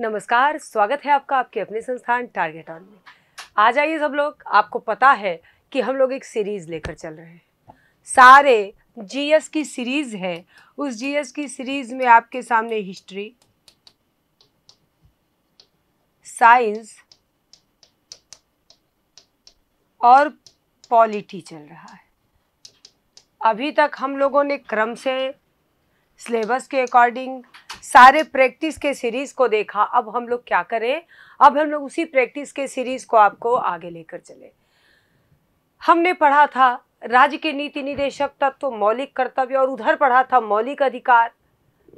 नमस्कार स्वागत है आपका आपके अपने संस्थान टारगेट ऑन में आ जाइए सब लोग आपको पता है कि हम लोग एक सीरीज़ लेकर चल रहे हैं सारे जीएस की सीरीज़ है उस जीएस की सीरीज़ में आपके सामने हिस्ट्री साइंस और पॉलिटी चल रहा है अभी तक हम लोगों ने क्रम से सिलेबस के अकॉर्डिंग सारे प्रैक्टिस के सीरीज़ को देखा अब हम लोग क्या करें अब हम लोग उसी प्रैक्टिस के सीरीज़ को आपको आगे लेकर चले हमने पढ़ा था राज्य के नीति निदेशक तत्व तो मौलिक कर्तव्य और उधर पढ़ा था मौलिक अधिकार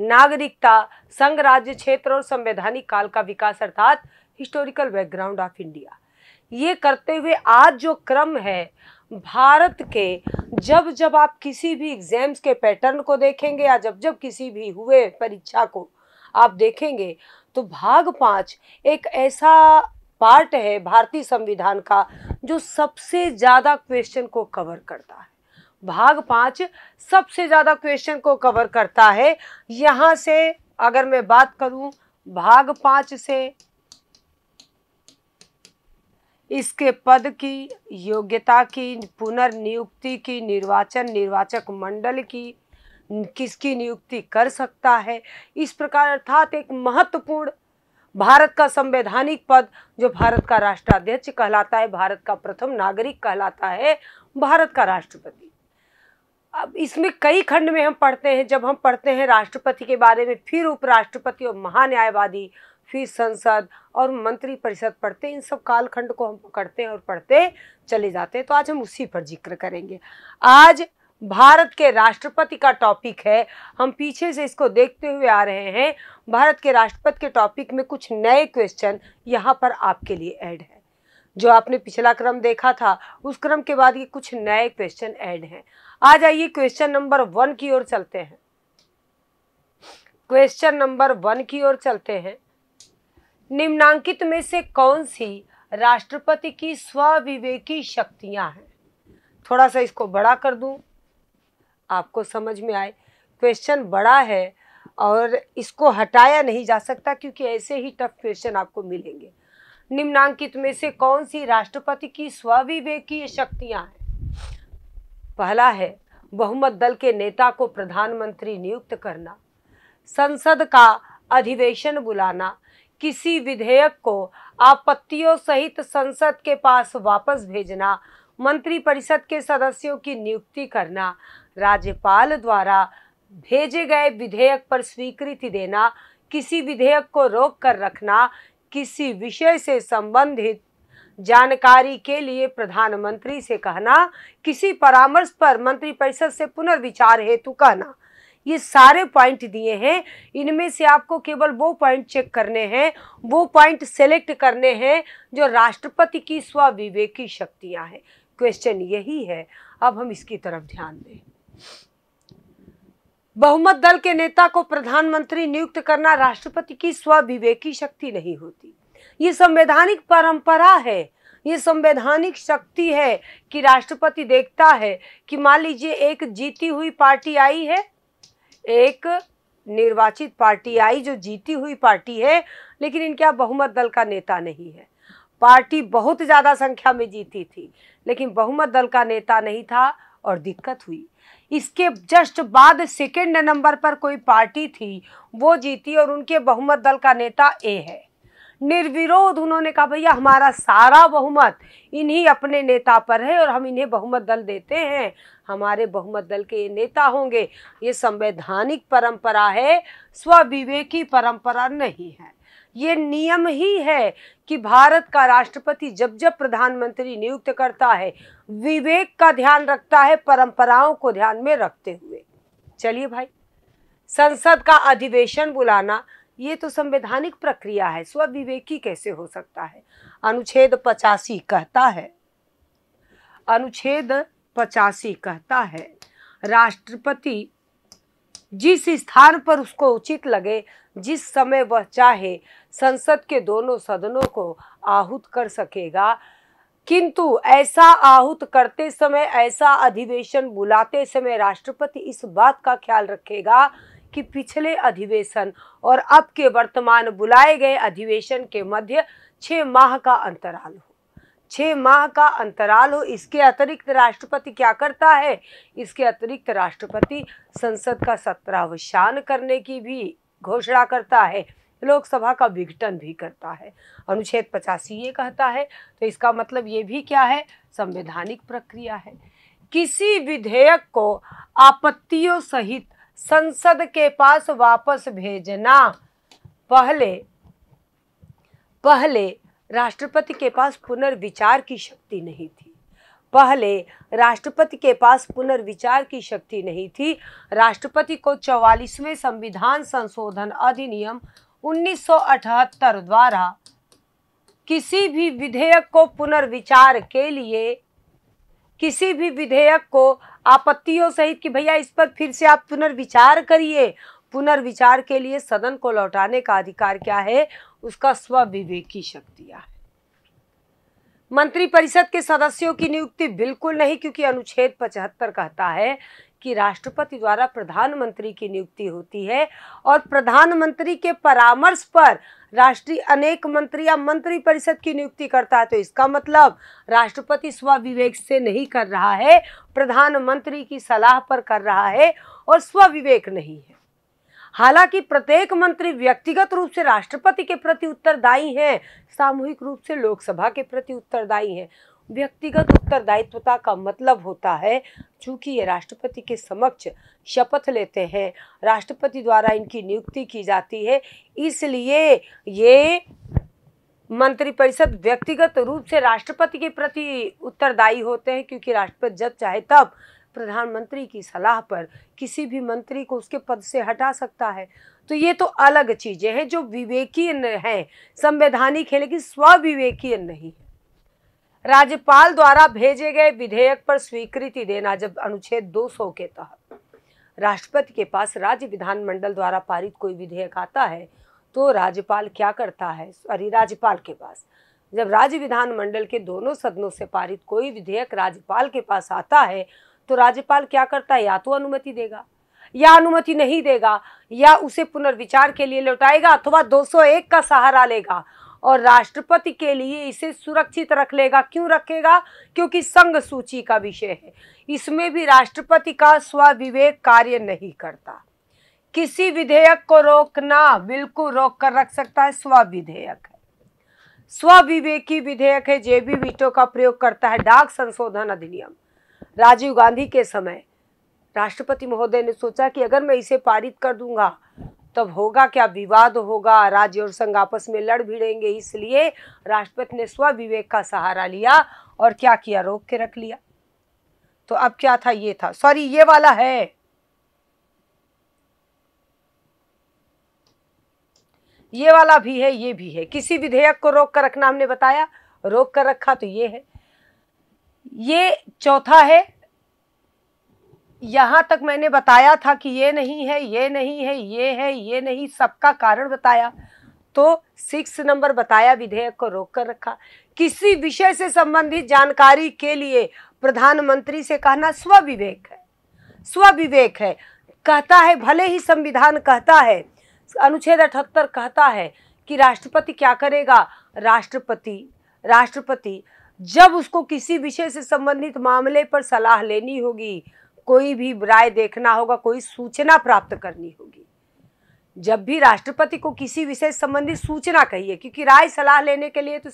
नागरिकता संघ राज्य क्षेत्र और संवैधानिक काल का विकास अर्थात हिस्टोरिकल बैकग्राउंड ऑफ इंडिया ये करते हुए आज जो क्रम है भारत के जब जब आप किसी भी एग्ज़ाम्स के पैटर्न को देखेंगे या जब जब किसी भी हुए परीक्षा को आप देखेंगे तो भाग पाँच एक ऐसा पार्ट है भारतीय संविधान का जो सबसे ज़्यादा क्वेश्चन को कवर करता है भाग पाँच सबसे ज़्यादा क्वेश्चन को कवर करता है यहाँ से अगर मैं बात करूँ भाग पाँच से इसके पद की योग्यता की पुनर्नियुक्ति की निर्वाचन निर्वाचक मंडल की किसकी नियुक्ति कर सकता है इस प्रकार अर्थात एक महत्वपूर्ण भारत का संवैधानिक पद जो भारत का राष्ट्राध्यक्ष कहलाता है भारत का प्रथम नागरिक कहलाता है भारत का राष्ट्रपति अब इसमें कई खंड में हम पढ़ते हैं जब हम पढ़ते हैं राष्ट्रपति के बारे में फिर उपराष्ट्रपति और महान्यायवादी फिर संसद और मंत्री परिषद पढ़ते इन सब कालखंड को हम पकड़ते हैं और पढ़ते चले जाते हैं तो आज हम उसी पर जिक्र करेंगे आज भारत के राष्ट्रपति का टॉपिक है हम पीछे से इसको देखते हुए आ रहे हैं भारत के राष्ट्रपति के टॉपिक में कुछ नए क्वेश्चन यहाँ पर आपके लिए ऐड है जो आपने पिछला क्रम देखा था उस क्रम के बाद ये कुछ नए क्वेश्चन ऐड हैं आ जाइए क्वेश्चन नंबर वन की ओर चलते हैं क्वेश्चन नंबर वन की ओर चलते हैं निम्नांकित में से कौन सी राष्ट्रपति की स्वविवेकी शक्तियां हैं थोड़ा सा इसको बड़ा कर दूं आपको समझ में आए क्वेश्चन बड़ा है और इसको हटाया नहीं जा सकता क्योंकि ऐसे ही टफ क्वेश्चन आपको मिलेंगे निम्नांकित में से कौन सी राष्ट्रपति की स्वविवेकीय शक्तियां हैं पहला है बहुमत दल के नेता को प्रधानमंत्री नियुक्त करना संसद का अधिवेशन बुलाना किसी विधेयक को आपत्तियों सहित संसद के पास वापस भेजना मंत्रिपरिषद के सदस्यों की नियुक्ति करना राज्यपाल द्वारा भेजे गए विधेयक पर स्वीकृति देना किसी विधेयक को रोक कर रखना किसी विषय से संबंधित जानकारी के लिए प्रधानमंत्री से कहना किसी परामर्श पर मंत्रिपरिषद से पुनर्विचार हेतु कहना ये सारे पॉइंट दिए हैं इनमें से आपको केवल वो पॉइंट चेक करने हैं वो पॉइंट सेलेक्ट करने हैं जो राष्ट्रपति की स्वविवेक की शक्तियाँ हैं क्वेश्चन यही है अब हम इसकी तरफ ध्यान दें बहुमत दल के नेता को प्रधानमंत्री नियुक्त करना राष्ट्रपति की स्वविवेकी शक्ति नहीं होती ये संवैधानिक परंपरा है ये संवैधानिक शक्ति है कि राष्ट्रपति देखता है कि मान लीजिए एक जीती हुई पार्टी आई है एक निर्वाचित पार्टी आई जो जीती हुई पार्टी है लेकिन इनके यहाँ बहुमत दल का नेता नहीं है पार्टी बहुत ज़्यादा संख्या में जीती थी लेकिन बहुमत दल का नेता नहीं था और दिक्कत हुई इसके जस्ट बाद सेकेंड नंबर पर कोई पार्टी थी वो जीती और उनके बहुमत दल का नेता ए है निर्विरोध उन्होंने कहा भैया हमारा सारा बहुमत इन्हीं अपने नेता पर है और हम इन्हें बहुमत दल देते हैं हमारे बहुमत दल के ये नेता होंगे ये संवैधानिक परंपरा है स्वविवेकी परंपरा नहीं है ये नियम ही है कि भारत का राष्ट्रपति जब जब प्रधानमंत्री नियुक्त करता है विवेक का ध्यान रखता है परंपराओं को ध्यान में रखते हुए चलिए भाई संसद का अधिवेशन बुलाना ये तो संवैधानिक प्रक्रिया है स्वविवेकी कैसे हो सकता है अनुच्छेद पचासी कहता है अनुच्छेद पचासी कहता है राष्ट्रपति जिस स्थान पर उसको उचित लगे जिस समय वह चाहे संसद के दोनों सदनों को आहूत कर सकेगा किंतु ऐसा आहूत करते समय ऐसा अधिवेशन बुलाते समय राष्ट्रपति इस बात का ख्याल रखेगा कि पिछले अधिवेशन और अब के वर्तमान बुलाए गए अधिवेशन के मध्य छः माह का अंतराल हो छः माह का अंतराल हो इसके अतिरिक्त राष्ट्रपति क्या करता है इसके अतिरिक्त राष्ट्रपति संसद का सत्रावसान करने की भी घोषणा करता है लोकसभा का विघटन भी करता है अनुच्छेद पचासी ये कहता है तो इसका मतलब ये भी क्या है संवैधानिक प्रक्रिया है किसी विधेयक को आपत्तियों सहित संसद के पास वापस भेजना पहले पहले राष्ट्रपति के पास पुनर्विचार की शक्ति नहीं थी पहले राष्ट्रपति के पास पुनर्विचार की शक्ति नहीं थी राष्ट्रपति को चौवालीसवें संविधान संशोधन अधिनियम 1978 द्वारा किसी भी विधेयक को पुनर्विचार के लिए किसी भी विधेयक को आपत्तियों सहित कि भैया इस पर फिर से आप पुनर्विचार करिए पुनर्विचार के लिए सदन को लौटाने का अधिकार क्या है उसका स्वविवेकी शक्तियां है मंत्रिपरिषद के सदस्यों की नियुक्ति बिल्कुल नहीं क्योंकि अनुच्छेद 75 कहता है कि राष्ट्रपति द्वारा प्रधानमंत्री की नियुक्ति होती है और प्रधानमंत्री के परामर्श पर राष्ट्रीय अनेक मंत्री या मंत्री परिषद की नियुक्ति करता है तो इसका मतलब राष्ट्रपति स्वविवेक से नहीं कर रहा है प्रधानमंत्री की सलाह पर कर रहा है और स्वविवेक नहीं है हालांकि प्रत्येक मंत्री व्यक्तिगत रूप से राष्ट्रपति के प्रति उत्तरदायी हैं सामूहिक रूप से लोकसभा के प्रति उत्तरदायी हैं व्यक्तिगत उत्तरदायित्वता का मतलब होता है चूंकि ये राष्ट्रपति के समक्ष शपथ लेते हैं राष्ट्रपति द्वारा इनकी नियुक्ति की जाती है इसलिए ये मंत्रिपरिषद व्यक्तिगत रूप से राष्ट्रपति के प्रति उत्तरदायी होते हैं क्योंकि राष्ट्रपति जब चाहे तब प्रधानमंत्री की सलाह पर किसी भी मंत्री को उसके पद से हटा सकता है तो ये तो अलग चीज़ें हैं जो विवेकीय हैं संवैधानिक है लेकिन स्वविवेकीय नहीं है राज्यपाल द्वारा भेजे गए विधेयक पर स्वीकृति देना जब अनुच्छेद 200 के तहत राष्ट्रपति के पास राज्य विधानमंडल द्वारा पारित कोई विधेयक आता है तो राज्यपाल क्या करता है सॉरी राज्यपाल के पास जब राज्य विधानमंडल के दोनों सदनों से पारित कोई विधेयक राज्यपाल के पास आता है तो राज्यपाल क्या करता है या तो अनुमति देगा या अनुमति नहीं देगा या उसे पुनर्विचार के लिए लौटाएगा अथवा 201 का सहारा लेगा और राष्ट्रपति के लिए इसे सुरक्षित रख लेगा क्यों रखेगा क्योंकि संघ सूची का विषय है इसमें भी राष्ट्रपति का स्वविवेक कार्य नहीं करता किसी विधेयक को रोकना बिल्कुल रोक कर रख सकता है स्वविधेयक है स्वविवेकी विधेयक है जेबी वीटो का प्रयोग करता है डाक संशोधन अधिनियम राजीव गांधी के समय राष्ट्रपति महोदय ने सोचा कि अगर मैं इसे पारित कर दूंगा तब होगा क्या विवाद होगा राज्य और संघ आपस में लड़ भिड़ेंगे इसलिए राष्ट्रपति ने स्वविवेक का सहारा लिया और क्या किया रोक के रख लिया तो अब क्या था ये था सॉरी ये वाला है ये वाला भी है ये भी है किसी विधेयक को रोक कर रखना हमने बताया रोक कर रखा तो ये है ये चौथा है यहाँ तक मैंने बताया था कि ये नहीं है ये नहीं है ये है ये नहीं सबका कारण बताया तो सिक्स नंबर बताया विधेयक को रोक कर रखा किसी विषय से संबंधित जानकारी के लिए प्रधानमंत्री से कहना स्वविवेक है स्वविवेक है कहता है भले ही संविधान कहता है अनुच्छेद अठहत्तर कहता है कि राष्ट्रपति क्या करेगा राष्ट्रपति राष्ट्रपति जब उसको किसी विषय से संबंधित मामले पर सलाह लेनी होगी कोई भी राय देखना होगा कोई सूचना प्राप्त करनी होगी जब भी राष्ट्रपति को किसी विषय संबंधी सूचना कहिए क्योंकि राय सलाह लेने के लिए तो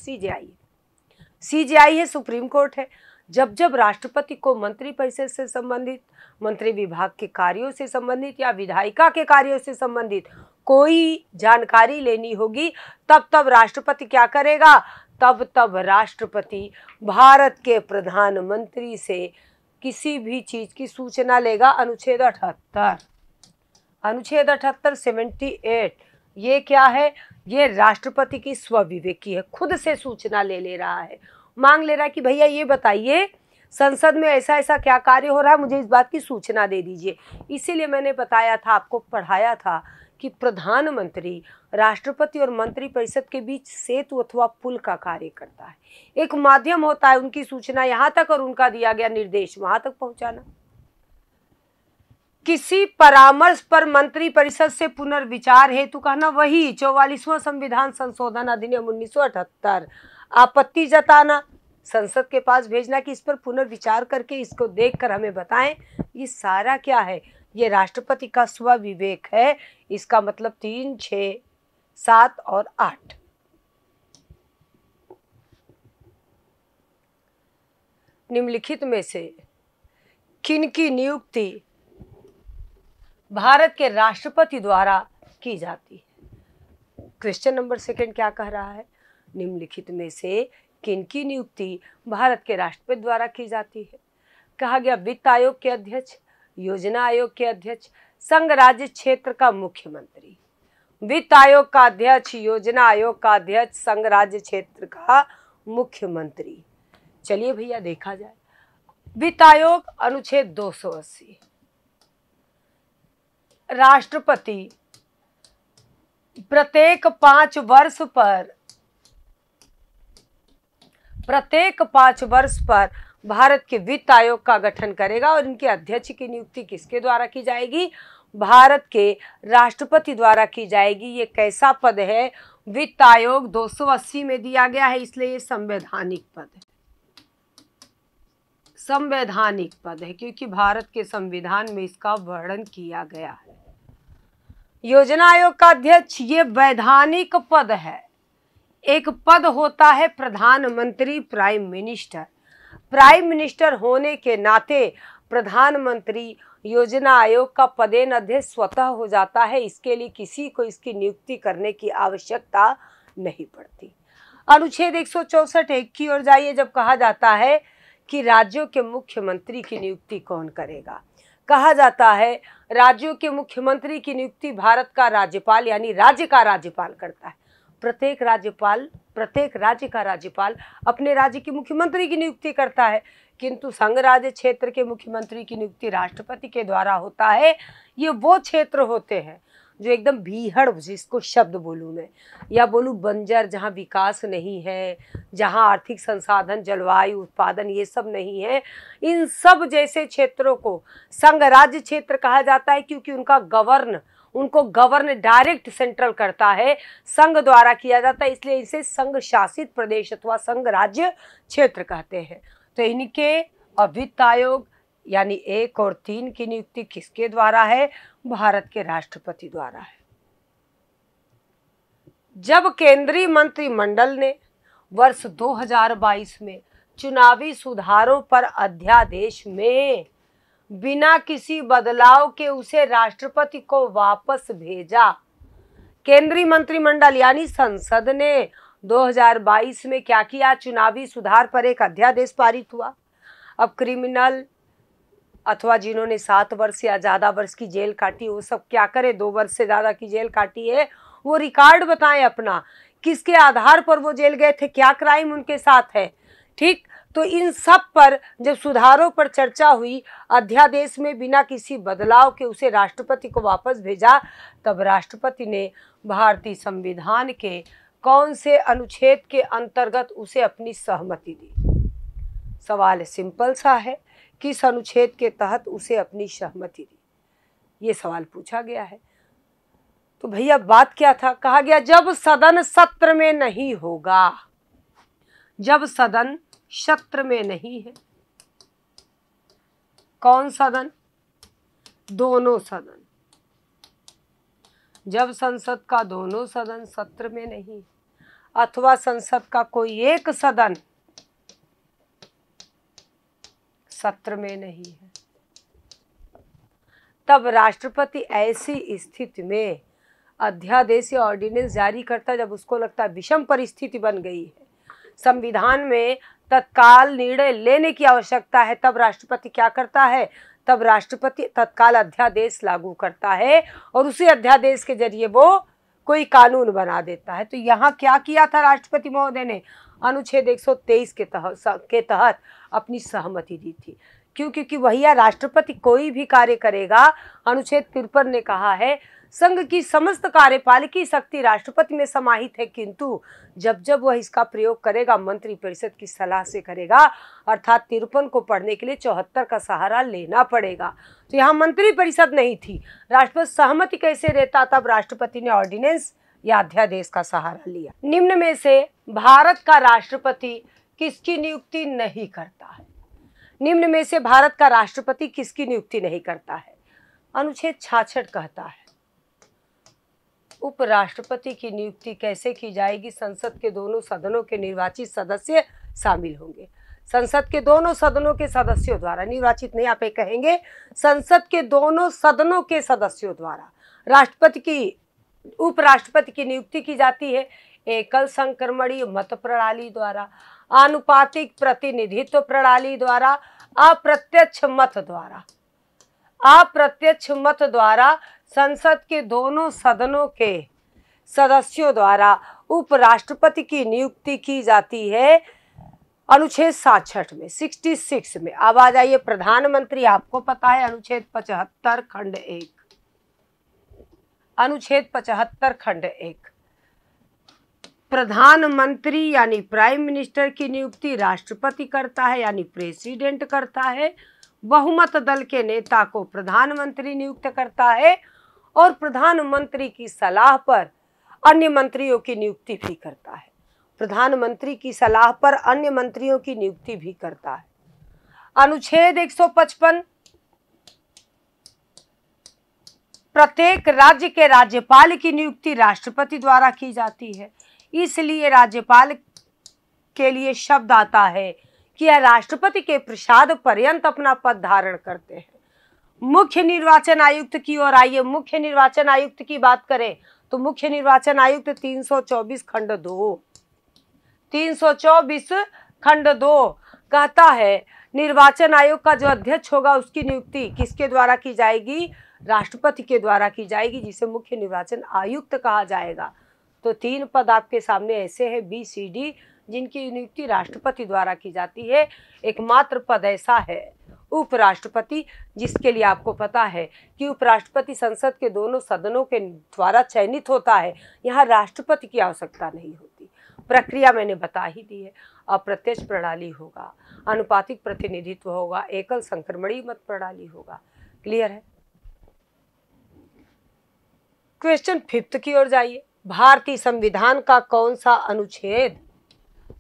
जे आई है सुप्रीम कोर्ट है जब जब राष्ट्रपति को मंत्री परिषद से संबंधित मंत्री विभाग के कार्यों से संबंधित या विधायिका के कार्यों से संबंधित कोई जानकारी लेनी होगी तब तब राष्ट्रपति क्या करेगा तब तब राष्ट्रपति भारत के प्रधानमंत्री से किसी भी चीज की सूचना लेगा अनुच्छेद अठहत्तर अनुच्छेद अठहत्तर सेवेंटी एट ये क्या है ये राष्ट्रपति की स्वविवेक की है खुद से सूचना ले ले रहा है मांग ले रहा है कि भैया ये बताइए संसद में ऐसा ऐसा क्या कार्य हो रहा है मुझे इस बात की सूचना दे दीजिए इसीलिए मैंने बताया था आपको पढ़ाया था कि प्रधानमंत्री राष्ट्रपति और मंत्री परिषद के बीच सेतु अथवा पुल का कार्य करता है एक माध्यम होता है उनकी सूचना यहाँ तक और उनका दिया गया निर्देश वहां तक पहुंचाना किसी परामर्श पर मंत्री परिषद से पुनर्विचार हेतु कहना वही चौवालीसवां संविधान संशोधन अधिनियम उन्नीस आपत्ति जताना संसद के पास भेजना कि इस पर पुनर्विचार करके इसको देखकर हमें बताएं ये सारा क्या है ये राष्ट्रपति का स्व विवेक है इसका मतलब तीन छ सात और आठ निम्नलिखित में से किन की नियुक्ति भारत के राष्ट्रपति द्वारा की जाती है क्वेश्चन नंबर सेकंड क्या कह रहा है निम्नलिखित में से किन की नियुक्ति भारत के राष्ट्रपति द्वारा की जाती है कहा गया वित्त आयोग के अध्यक्ष योजना आयोग के अध्यक्ष संघ राज्य क्षेत्र का मुख्यमंत्री वित्त आयोग का अध्यक्ष योजना आयोग का अध्यक्ष संघ राज्य क्षेत्र का मुख्यमंत्री चलिए भैया देखा जाए वित्त आयोग अनुच्छेद दो राष्ट्रपति प्रत्येक पांच वर्ष पर प्रत्येक पांच वर्ष पर भारत के वित्त आयोग का गठन करेगा और इनके अध्यक्ष की नियुक्ति किसके द्वारा की जाएगी भारत के राष्ट्रपति द्वारा की जाएगी ये कैसा पद है वित्त आयोग 280 में दिया गया है इसलिए ये संवैधानिक पद है संवैधानिक पद है क्योंकि भारत के संविधान में इसका वर्णन किया गया है योजना आयोग का अध्यक्ष ये वैधानिक पद है एक पद होता है प्रधानमंत्री प्राइम मिनिस्टर प्राइम मिनिस्टर होने के नाते प्रधानमंत्री योजना आयोग का पदेन अध्यक्ष स्वतः हो जाता है इसके लिए किसी को इसकी नियुक्ति करने की आवश्यकता नहीं पड़ती अनुच्छेद एक सौ चौसठ एक की ओर जाइए जब कहा जाता है कि राज्यों के मुख्यमंत्री की नियुक्ति कौन करेगा कहा जाता है राज्यों के मुख्यमंत्री की नियुक्ति भारत का राज्यपाल यानी राज्य का राज्यपाल करता है प्रत्येक राज्यपाल प्रत्येक राज्य का राज्यपाल अपने राज्य के मुख्यमंत्री की नियुक्ति करता है किंतु संघ राज्य क्षेत्र के मुख्यमंत्री की नियुक्ति राष्ट्रपति के द्वारा होता है ये वो क्षेत्र होते हैं जो एकदम भीहड़ जिसको शब्द बोलूँ मैं या बोलूँ बंजर जहाँ विकास नहीं है जहाँ आर्थिक संसाधन जलवायु उत्पादन ये सब नहीं है इन सब जैसे क्षेत्रों को संघ राज्य क्षेत्र कहा जाता है क्योंकि उनका गवर्न उनको गवर्न डायरेक्ट सेंट्रल करता है संघ द्वारा किया जाता है इसलिए इसे संघ शासित प्रदेश अथवा संघ राज्य क्षेत्र कहते हैं तो इनके अभित आयोग यानी एक और तीन की नियुक्ति किसके द्वारा है भारत के राष्ट्रपति द्वारा है जब केंद्रीय मंत्रिमंडल ने वर्ष 2022 में चुनावी सुधारों पर अध्यादेश में बिना किसी बदलाव के उसे राष्ट्रपति को वापस भेजा केंद्रीय मंत्रिमंडल यानी संसद ने 2022 में क्या किया चुनावी सुधार पर एक अध्यादेश पारित हुआ अब क्रिमिनल अथवा जिन्होंने सात वर्ष या ज़्यादा वर्ष की जेल काटी वो सब क्या करे दो वर्ष से ज़्यादा की जेल काटी है वो रिकॉर्ड बताएं अपना किसके आधार पर वो जेल गए थे क्या क्राइम उनके साथ है ठीक तो इन सब पर जब सुधारों पर चर्चा हुई अध्यादेश में बिना किसी बदलाव के उसे राष्ट्रपति को वापस भेजा तब राष्ट्रपति ने भारतीय संविधान के कौन से अनुच्छेद के अंतर्गत उसे अपनी सहमति दी सवाल सिंपल सा है किस अनुच्छेद के तहत उसे अपनी सहमति दी ये सवाल पूछा गया है तो भैया बात क्या था कहा गया जब सदन सत्र में नहीं होगा जब सदन शत्र में नहीं है कौन सदन दोनों सदन जब संसद का दोनों सदन सत्र में नहीं अथवा संसद का कोई एक सदन सत्र में नहीं है तब राष्ट्रपति ऐसी स्थिति में अध्यादेश या ऑर्डिनेंस जारी करता जब उसको लगता है विषम परिस्थिति बन गई है संविधान में तत्काल निर्णय लेने की आवश्यकता है तब राष्ट्रपति क्या करता है तब राष्ट्रपति तत्काल अध्यादेश लागू करता है और उसी अध्यादेश के जरिए वो कोई कानून बना देता है तो यहाँ क्या किया था राष्ट्रपति महोदय ने अनुच्छेद 123 के तहत के तहत अपनी सहमति दी थी क्यों क्योंकि वही राष्ट्रपति कोई भी कार्य करेगा अनुच्छेद तिरपन ने कहा है संघ की समस्त कार्यपालिकी शक्ति राष्ट्रपति में समाहित है किंतु जब जब वह इसका प्रयोग करेगा मंत्री परिषद की सलाह से करेगा अर्थात तिरपन को पढ़ने के लिए चौहत्तर का सहारा लेना पड़ेगा तो यहाँ मंत्री परिषद नहीं थी राष्ट्रपति सहमति कैसे रहता तब राष्ट्रपति ने ऑर्डिनेंस या अध्यादेश का सहारा लिया निम्न में से भारत का राष्ट्रपति किसकी नियुक्ति नहीं करता है निम्न में से भारत का राष्ट्रपति किसकी नियुक्ति नहीं करता है अनुच्छेद छाछठ कहता है उपराष्ट्रपति की नियुक्ति कैसे की जाएगी संसद के दोनों सदनों के निर्वाचित सदस्य शामिल होंगे संसद के दोनों सदनों के सदस्यों द्वारा निर्वाचित नहीं आप कहेंगे संसद के दोनों सदनों के सदस्यों द्वारा राष्ट्रपति की उपराष्ट्रपति की नियुक्ति की जाती है एकल संक्रमणीय मत प्रणाली द्वारा आनुपातिक प्रतिनिधित्व प्रणाली द्वारा अप्रत्यक्ष मत द्वारा अप्रत्यक्ष मत द्वारा संसद के दोनों सदनों के सदस्यों द्वारा उपराष्ट्रपति की नियुक्ति की जाती है अनुच्छेद साठ में 66 में अब आ जाइए प्रधानमंत्री आपको पता है अनुच्छेद पचहत्तर खंड एक अनुच्छेद पचहत्तर खंड एक प्रधानमंत्री यानी प्राइम मिनिस्टर की नियुक्ति राष्ट्रपति करता है यानी प्रेसिडेंट करता है बहुमत दल के नेता को प्रधानमंत्री नियुक्त करता है और प्रधानमंत्री की सलाह पर अन्य मंत्रियों की नियुक्ति भी करता है प्रधानमंत्री की सलाह पर अन्य मंत्रियों की नियुक्ति भी करता है अनुच्छेद 155 प्रत्येक राज्य के राज्यपाल की नियुक्ति राष्ट्रपति द्वारा की जाती है इसलिए राज्यपाल के लिए शब्द आता है कि यह राष्ट्रपति के प्रसाद पर्यंत अपना पद धारण करते हैं मुख्य निर्वाचन आयुक्त की ओर आइए मुख्य निर्वाचन आयुक्त की बात करें तो मुख्य निर्वाचन आयुक्त 324 खंड दो 324 खंड दो कहता है निर्वाचन आयोग का जो अध्यक्ष होगा उसकी नियुक्ति किसके द्वारा की जाएगी राष्ट्रपति के द्वारा की जाएगी जिसे मुख्य निर्वाचन आयुक्त कहा जाएगा तो तीन पद आपके सामने ऐसे हैं बी सी डी जिनकी नियुक्ति राष्ट्रपति द्वारा की जाती है एकमात्र पद ऐसा है उपराष्ट्रपति जिसके लिए आपको पता है कि उपराष्ट्रपति संसद के दोनों सदनों के द्वारा चयनित होता है यहाँ राष्ट्रपति की आवश्यकता नहीं होती प्रक्रिया मैंने बता ही दी है अप्रत्यक्ष प्रणाली होगा अनुपातिक प्रतिनिधित्व होगा एकल संक्रमणी मत प्रणाली होगा क्लियर है क्वेश्चन फिफ्थ की ओर जाइए भारतीय संविधान का कौन सा अनुच्छेद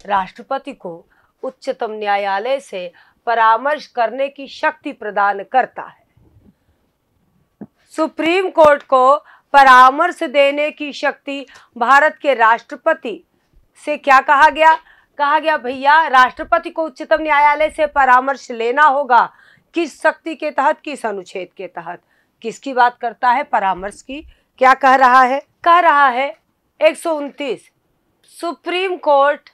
राष्ट्रपति को उच्चतम न्यायालय से परामर्श करने की शक्ति प्रदान करता है सुप्रीम कोर्ट को परामर्श देने की शक्ति भारत के राष्ट्रपति से क्या कहा गया कहा गया भैया राष्ट्रपति को उच्चतम न्यायालय से परामर्श लेना होगा किस शक्ति के तहत किस अनुच्छेद के तहत किसकी बात करता है परामर्श की क्या कह रहा है कह रहा है एक सुप्रीम कोर्ट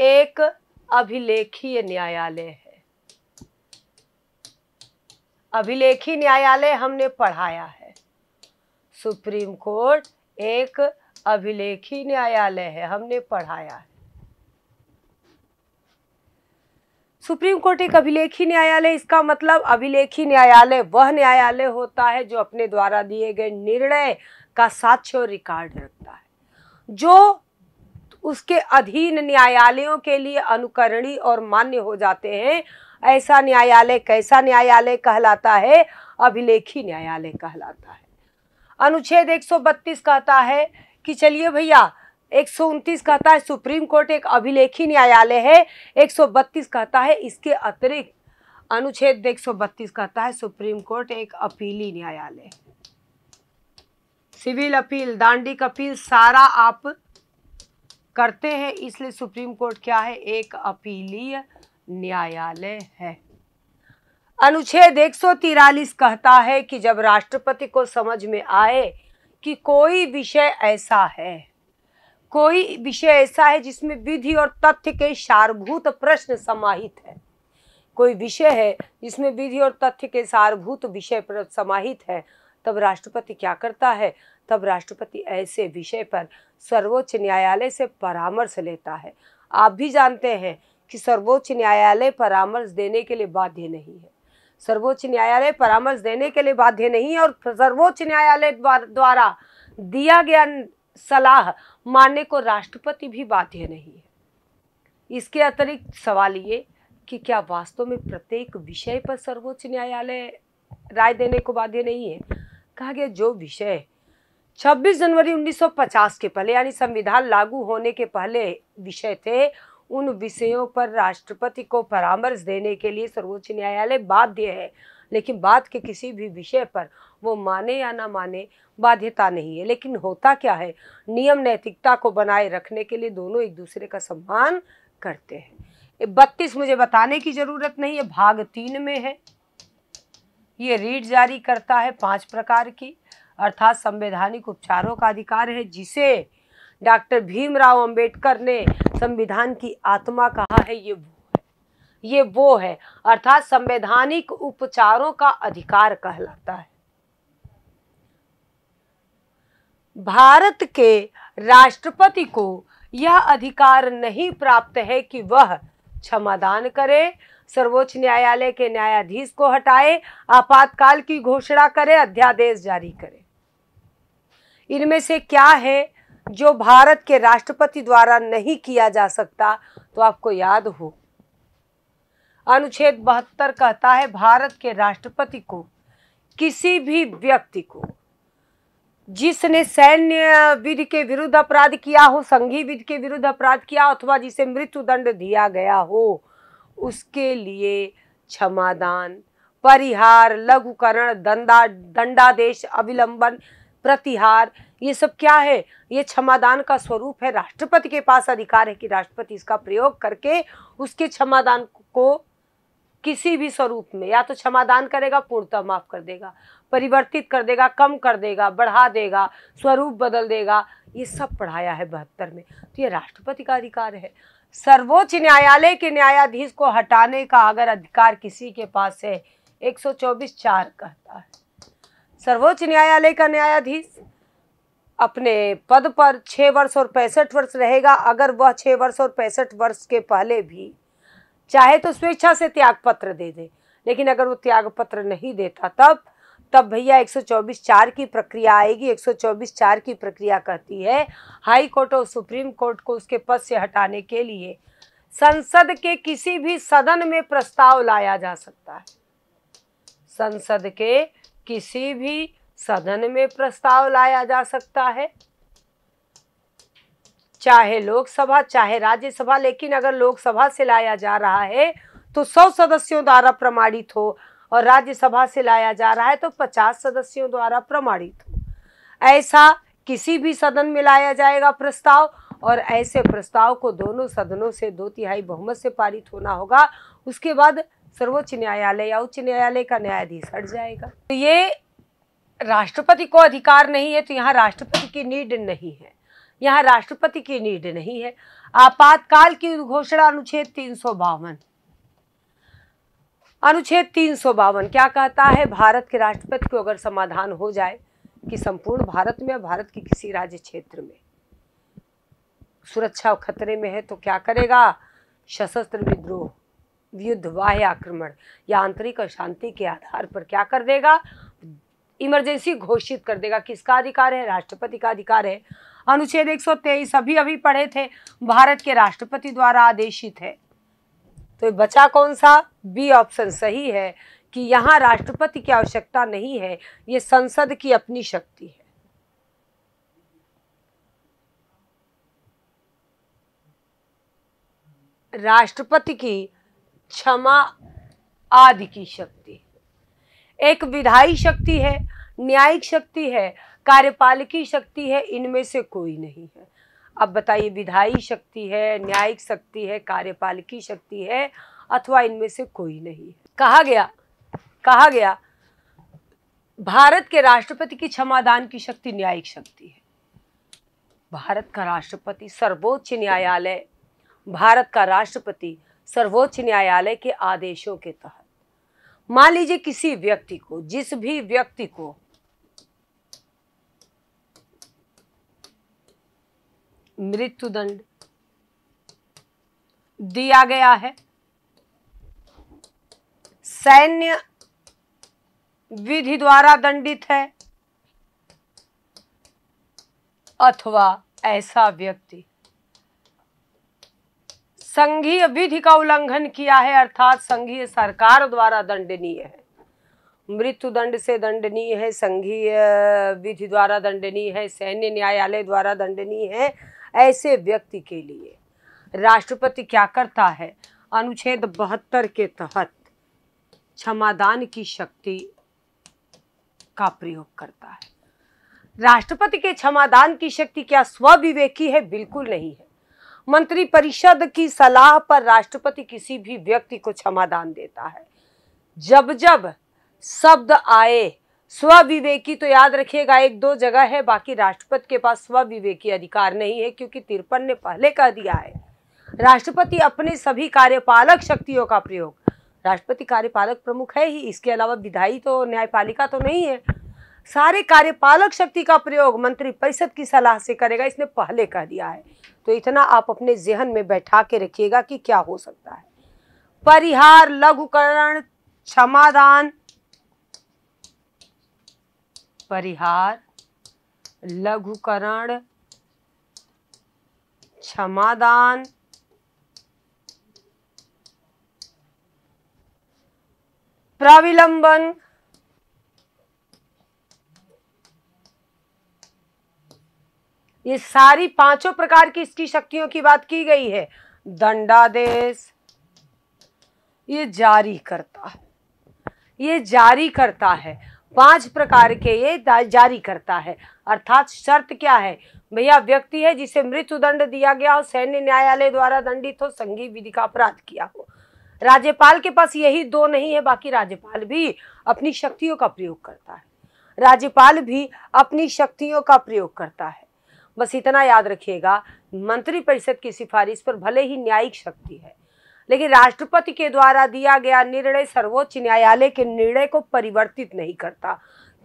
एक अभिलेखीय न्यायालय है अभिलेखी न्यायालय हमने पढ़ाया है सुप्रीम कोर्ट एक अभिलेखी न्यायालय है हमने पढ़ाया है सुप्रीम कोर्ट एक अभिलेखी न्यायालय इसका मतलब अभिलेखी न्यायालय वह न्यायालय होता है जो अपने द्वारा दिए गए निर्णय का साक्ष्य और रिकॉर्ड रखता है जो उसके अधीन न्यायालयों के लिए अनुकरणीय और मान्य हो जाते हैं ऐसा न्यायालय कैसा न्यायालय कहलाता है अभिलेखी न्यायालय कहलाता है अनुच्छेद 132 कहता है कि चलिए भैया एक कहता है सुप्रीम कोर्ट एक अभिलेखी न्यायालय है 132 कहता है इसके अतिरिक्त अनुच्छेद 132 कहता है सुप्रीम कोर्ट एक अपीली न्यायालय सिविल अपील दांडिक अपील सारा आप करते हैं इसलिए सुप्रीम कोर्ट क्या है एक अपीलीय न्यायालय है अनुच्छेद एक कहता है कि जब राष्ट्रपति को समझ में आए कि कोई विषय ऐसा है कोई विषय ऐसा है जिसमें विधि और तथ्य के सारभूत प्रश्न समाहित है कोई विषय है जिसमें विधि और तथ्य के सारभूत विषय समाहित है तब राष्ट्रपति क्या करता है तब राष्ट्रपति ऐसे विषय पर सर्वोच्च न्यायालय से परामर्श लेता है आप भी जानते हैं कि सर्वोच्च न्यायालय परामर्श देने के लिए बाध्य नहीं है सर्वोच्च न्यायालय परामर्श देने के लिए बाध्य नहीं है और सर्वोच्च न्यायालय द्वारा दिया गया सलाह मानने को राष्ट्रपति भी बाध्य नहीं है इसके अतिरिक्त सवाल ये कि क्या वास्तव में प्रत्येक विषय पर सर्वोच्च न्यायालय राय देने को बाध्य नहीं है कहा गया जो विषय 26 जनवरी 1950 के पहले यानी संविधान लागू होने के पहले विषय थे उन विषयों पर राष्ट्रपति को परामर्श देने के लिए सर्वोच्च न्यायालय बाध्य है लेकिन बात के किसी भी विषय पर वो माने या ना माने बाध्यता नहीं है लेकिन होता क्या है नियम नैतिकता को बनाए रखने के लिए दोनों एक दूसरे का सम्मान करते हैं बत्तीस मुझे बताने की ज़रूरत नहीं है भाग तीन में है ये रीट जारी करता है पांच प्रकार की अर्थात संवैधानिक उपचारों का अधिकार है जिसे डॉक्टर भीमराव अंबेडकर ने संविधान की आत्मा कहा है ये वो है ये वो है अर्थात संवैधानिक उपचारों का अधिकार कहलाता है भारत के राष्ट्रपति को यह अधिकार नहीं प्राप्त है कि वह क्षमादान करे सर्वोच्च न्यायालय के न्यायाधीश को हटाए आपातकाल की घोषणा करे अध्यादेश जारी करे इनमें से क्या है जो भारत के राष्ट्रपति द्वारा नहीं किया जा सकता तो आपको याद हो अनुच्छेद बहत्तर कहता है भारत के राष्ट्रपति को किसी भी व्यक्ति को जिसने सैन्य विधि के विरुद्ध अपराध किया हो संघी विधि के विरुद्ध अपराध किया अथवा जिसे मृत्यु दंड दिया गया हो उसके लिए क्षमादान परिहार लघुकरण दंडा दंडादेश अविलंबन प्रतिहार ये सब क्या है ये क्षमादान का स्वरूप है राष्ट्रपति के पास अधिकार है कि राष्ट्रपति इसका प्रयोग करके उसके क्षमादान को किसी भी स्वरूप में या तो क्षमादान करेगा पूर्णतः माफ कर देगा परिवर्तित कर देगा कम कर देगा बढ़ा देगा स्वरूप बदल देगा ये सब पढ़ाया है बहत्तर में तो ये राष्ट्रपति का अधिकार है सर्वोच्च न्यायालय के न्यायाधीश को हटाने का अगर अधिकार किसी के पास है 124 चार कहता है सर्वोच्च न्यायालय का न्यायाधीश अपने पद पर छः वर्ष और पैंसठ वर्ष रहेगा अगर वह छः वर्ष और पैंसठ वर्ष के पहले भी चाहे तो स्वेच्छा से त्यागपत्र दे दे लेकिन अगर वो त्यागपत्र नहीं देता तब तब भैया 124 चार की प्रक्रिया आएगी 124 चार की प्रक्रिया कहती है हाई कोर्ट और सुप्रीम कोर्ट को उसके पद से हटाने के लिए संसद के किसी भी सदन में प्रस्ताव लाया जा सकता है संसद के किसी भी सदन में प्रस्ताव लाया जा सकता है चाहे लोकसभा चाहे राज्यसभा लेकिन अगर लोकसभा से लाया जा रहा है तो सौ सदस्यों द्वारा प्रमाणित हो और राज्यसभा से लाया जा रहा है तो पचास सदस्यों द्वारा प्रमाणित हो ऐसा किसी भी सदन में लाया जाएगा प्रस्ताव और ऐसे प्रस्ताव को दोनों सदनों से दो तिहाई बहुमत से पारित होना होगा उसके बाद सर्वोच्च न्यायालय या उच्च न्यायालय का न्यायाधीश हट जाएगा तो ये राष्ट्रपति को अधिकार नहीं है तो यहाँ राष्ट्रपति की नीड नहीं है यहाँ राष्ट्रपति की नीड नहीं है आपातकाल की घोषणा अनुच्छेद तीन सौ बावन अनुच्छेद तीन क्या कहता है भारत के राष्ट्रपति को अगर समाधान हो जाए कि संपूर्ण भारत में भारत के किसी राज्य क्षेत्र में सुरक्षा खतरे में है तो क्या करेगा सशस्त्र विद्रोह युद्ध बाह्य आक्रमण या आंतरिक और शांति के आधार पर क्या कर देगा इमरजेंसी घोषित कर देगा किसका अधिकार है राष्ट्रपति का अधिकार है अनुच्छेद 123 अभी अभी पढ़े थे भारत के राष्ट्रपति द्वारा आदेशित है तो बचा कौन सा बी ऑप्शन सही है कि यहाँ राष्ट्रपति की आवश्यकता नहीं है ये संसद की अपनी शक्ति है राष्ट्रपति की क्षमा आदि की शक्ति एक विधायी शक्ति है न्यायिक शक्ति है कार्यपालिकी शक्ति है इनमें से कोई नहीं है अब बताइए विधायी शक्ति है न्यायिक शक्ति है कार्यपालिकी शक्ति है अथवा इनमें से कोई नहीं है कहा गया कहा गया भारत के राष्ट्रपति की क्षमादान की शक्ति न्यायिक शक्ति है भारत का राष्ट्रपति सर्वोच्च न्यायालय भारत का राष्ट्रपति सर्वोच्च न्यायालय के आदेशों के तहत मान लीजिए किसी व्यक्ति को जिस भी व्यक्ति को मृत्युदंड दिया गया है सैन्य विधि द्वारा दंडित है अथवा ऐसा व्यक्ति संघीय विधि का उल्लंघन किया है अर्थात संघीय सरकार द्वारा दंडनीय है मृत्यु दंड से दंडनीय है संघीय विधि द्वारा दंडनीय है सैन्य न्यायालय द्वारा दंडनीय है ऐसे व्यक्ति के लिए राष्ट्रपति क्या करता है अनुच्छेद बहत्तर के तहत क्षमादान की शक्ति का प्रयोग करता है राष्ट्रपति के क्षमादान की शक्ति क्या स्वविवेकी है बिल्कुल नहीं है मंत्री परिषद की सलाह पर राष्ट्रपति किसी भी व्यक्ति को क्षमादान देता है जब जब शब्द आए स्वविवेकी तो याद रखिएगा एक दो जगह है बाकी राष्ट्रपति के पास स्वविवेकी अधिकार नहीं है क्योंकि तिरपन ने पहले कह दिया है राष्ट्रपति अपने सभी कार्यपालक शक्तियों का प्रयोग राष्ट्रपति कार्यपालक प्रमुख है ही इसके अलावा विधायी तो न्यायपालिका तो नहीं है सारे कार्यपालक शक्ति का प्रयोग मंत्री परिषद की सलाह से करेगा इसने पहले कह दिया है तो इतना आप अपने जहन में बैठा के रखिएगा कि क्या हो सकता है परिहार लघुकरण क्षमादान परिहार लघुकरण क्षमादान प्रविलंबन ये सारी पांचों प्रकार की इसकी शक्तियों की बात की गई है दंडादेश ये जारी करता ये जारी करता है पांच प्रकार के ये जारी करता है अर्थात शर्त क्या है भैया व्यक्ति है जिसे मृत्यु दंड दिया गया हो सैन्य न्यायालय द्वारा दंडित हो संघी विधि का अपराध किया हो राज्यपाल के पास यही दो नहीं है बाकी राज्यपाल भी अपनी शक्तियों का प्रयोग करता है राज्यपाल भी अपनी शक्तियों का प्रयोग करता है बस इतना याद रखिएगा मंत्रिपरिषद की सिफारिश पर भले ही न्यायिक शक्ति है लेकिन राष्ट्रपति के द्वारा दिया गया निर्णय सर्वोच्च न्यायालय के निर्णय को परिवर्तित नहीं करता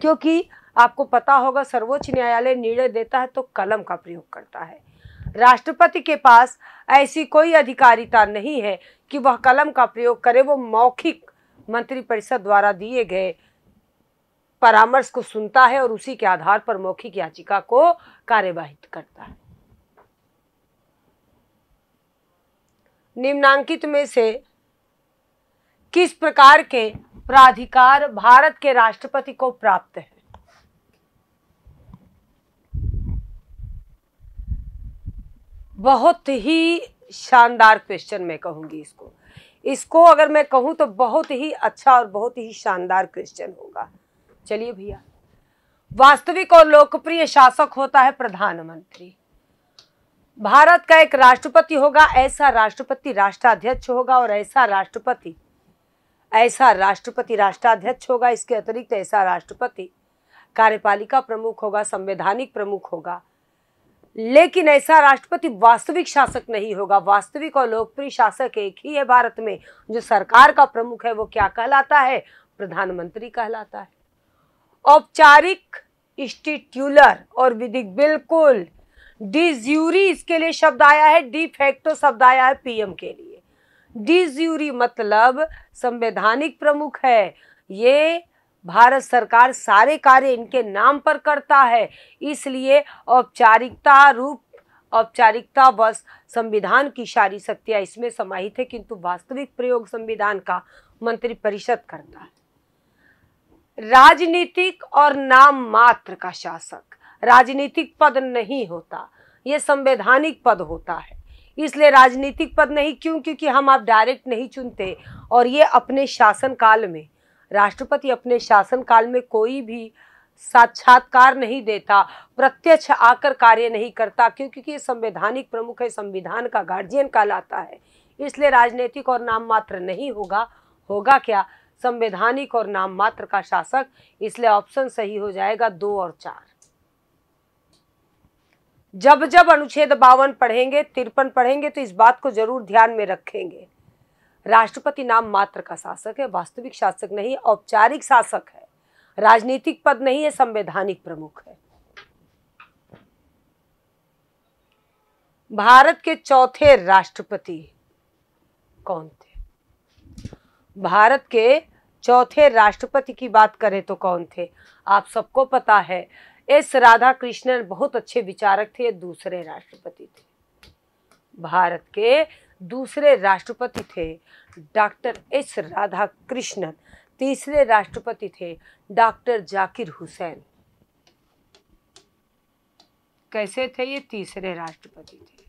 क्योंकि आपको पता होगा सर्वोच्च न्यायालय निर्णय देता है तो कलम का प्रयोग करता है राष्ट्रपति के पास ऐसी कोई अधिकारिता नहीं है कि वह कलम का प्रयोग करे वो मौखिक मंत्रिपरिषद द्वारा दिए गए परामर्श को सुनता है और उसी के आधार पर मौखिक याचिका को कार्यवाहित करता है निम्नांकित में से किस प्रकार के प्राधिकार भारत के राष्ट्रपति को प्राप्त है बहुत ही शानदार क्वेश्चन मैं कहूंगी इसको इसको अगर मैं कहूं तो बहुत ही अच्छा और बहुत ही शानदार क्वेश्चन होगा चलिए भैया वास्तविक और लोकप्रिय शासक होता है प्रधानमंत्री भारत का एक राष्ट्रपति होगा ऐसा राष्ट्रपति राष्ट्राध्यक्ष होगा और ऐसा राष्ट्रपति ऐसा राष्ट्रपति राष्ट्राध्यक्ष होगा इसके अतिरिक्त ऐसा राष्ट्रपति कार्यपालिका प्रमुख होगा संवैधानिक प्रमुख होगा लेकिन ऐसा राष्ट्रपति वास्तविक शासक नहीं होगा वास्तविक और लोकप्रिय शासक एक ही है भारत में जो सरकार का प्रमुख है वो क्या कहलाता है प्रधानमंत्री कहलाता है औपचारिक इंस्टीट्यूलर और विधिक बिल्कुल डी इसके लिए शब्द आया है डी फैक्टो शब्द आया है पीएम के लिए डी ज्यूरी मतलब संवैधानिक प्रमुख है ये भारत सरकार सारे कार्य इनके नाम पर करता है इसलिए औपचारिकता रूप औपचारिकता बस संविधान की सारी शक्तियाँ इसमें समाहित है किंतु वास्तविक प्रयोग संविधान का मंत्रिपरिषद करता है राजनीतिक और नाम मात्र का शासक राजनीतिक पद नहीं होता ये संवैधानिक पद होता है इसलिए राजनीतिक पद नहीं क्यों क्योंकि हम आप डायरेक्ट नहीं चुनते और ये अपने शासन काल में राष्ट्रपति अपने शासन काल में कोई भी साक्षात्कार नहीं देता प्रत्यक्ष आकर कार्य नहीं करता क्यों क्योंकि ये संवैधानिक प्रमुख है संविधान का गार्जियन कहलाता है इसलिए राजनीतिक और नाम मात्र नहीं होगा होगा क्या संवैधानिक और नाम मात्र का शासक इसलिए ऑप्शन सही हो जाएगा दो और चार जब जब अनुच्छेद बावन पढ़ेंगे तिरपन पढ़ेंगे तो इस बात को जरूर ध्यान में रखेंगे राष्ट्रपति नाम मात्र का शासक है वास्तविक शासक नहीं औपचारिक शासक है राजनीतिक पद नहीं है संवैधानिक प्रमुख है भारत के चौथे राष्ट्रपति कौन थे भारत के चौथे राष्ट्रपति की बात करें तो कौन थे आप सबको पता है एस राधा कृष्णन बहुत अच्छे विचारक थे दूसरे राष्ट्रपति थे भारत के दूसरे राष्ट्रपति थे डॉक्टर एस राधा कृष्णन तीसरे राष्ट्रपति थे डॉक्टर जाकिर हुसैन कैसे थे ये तीसरे राष्ट्रपति थे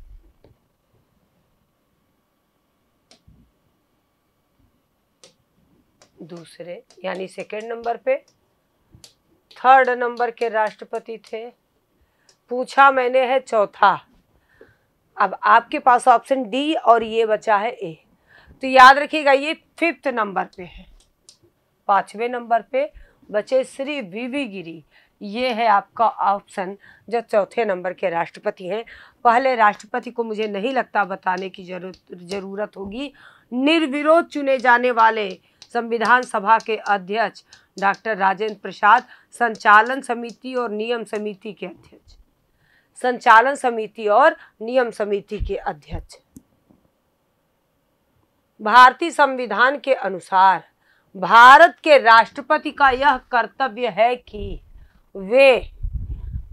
दूसरे यानी सेकेंड नंबर पे थर्ड नंबर के राष्ट्रपति थे पूछा मैंने है चौथा अब आपके पास ऑप्शन डी और ये बचा है ए तो याद रखिएगा ये फिफ्थ नंबर पे है पांचवें नंबर पे बचे श्री वीवी गिरी ये है आपका ऑप्शन जो चौथे नंबर के राष्ट्रपति हैं पहले राष्ट्रपति को मुझे नहीं लगता बताने की जरूरत ज़रूरत होगी निर्विरोध चुने जाने वाले संविधान सभा के अध्यक्ष डॉक्टर राजेंद्र प्रसाद संचालन समिति और नियम समिति के अध्यक्ष संचालन समिति और नियम समिति के अध्यक्ष भारतीय संविधान के अनुसार भारत के राष्ट्रपति का यह कर्तव्य है कि वे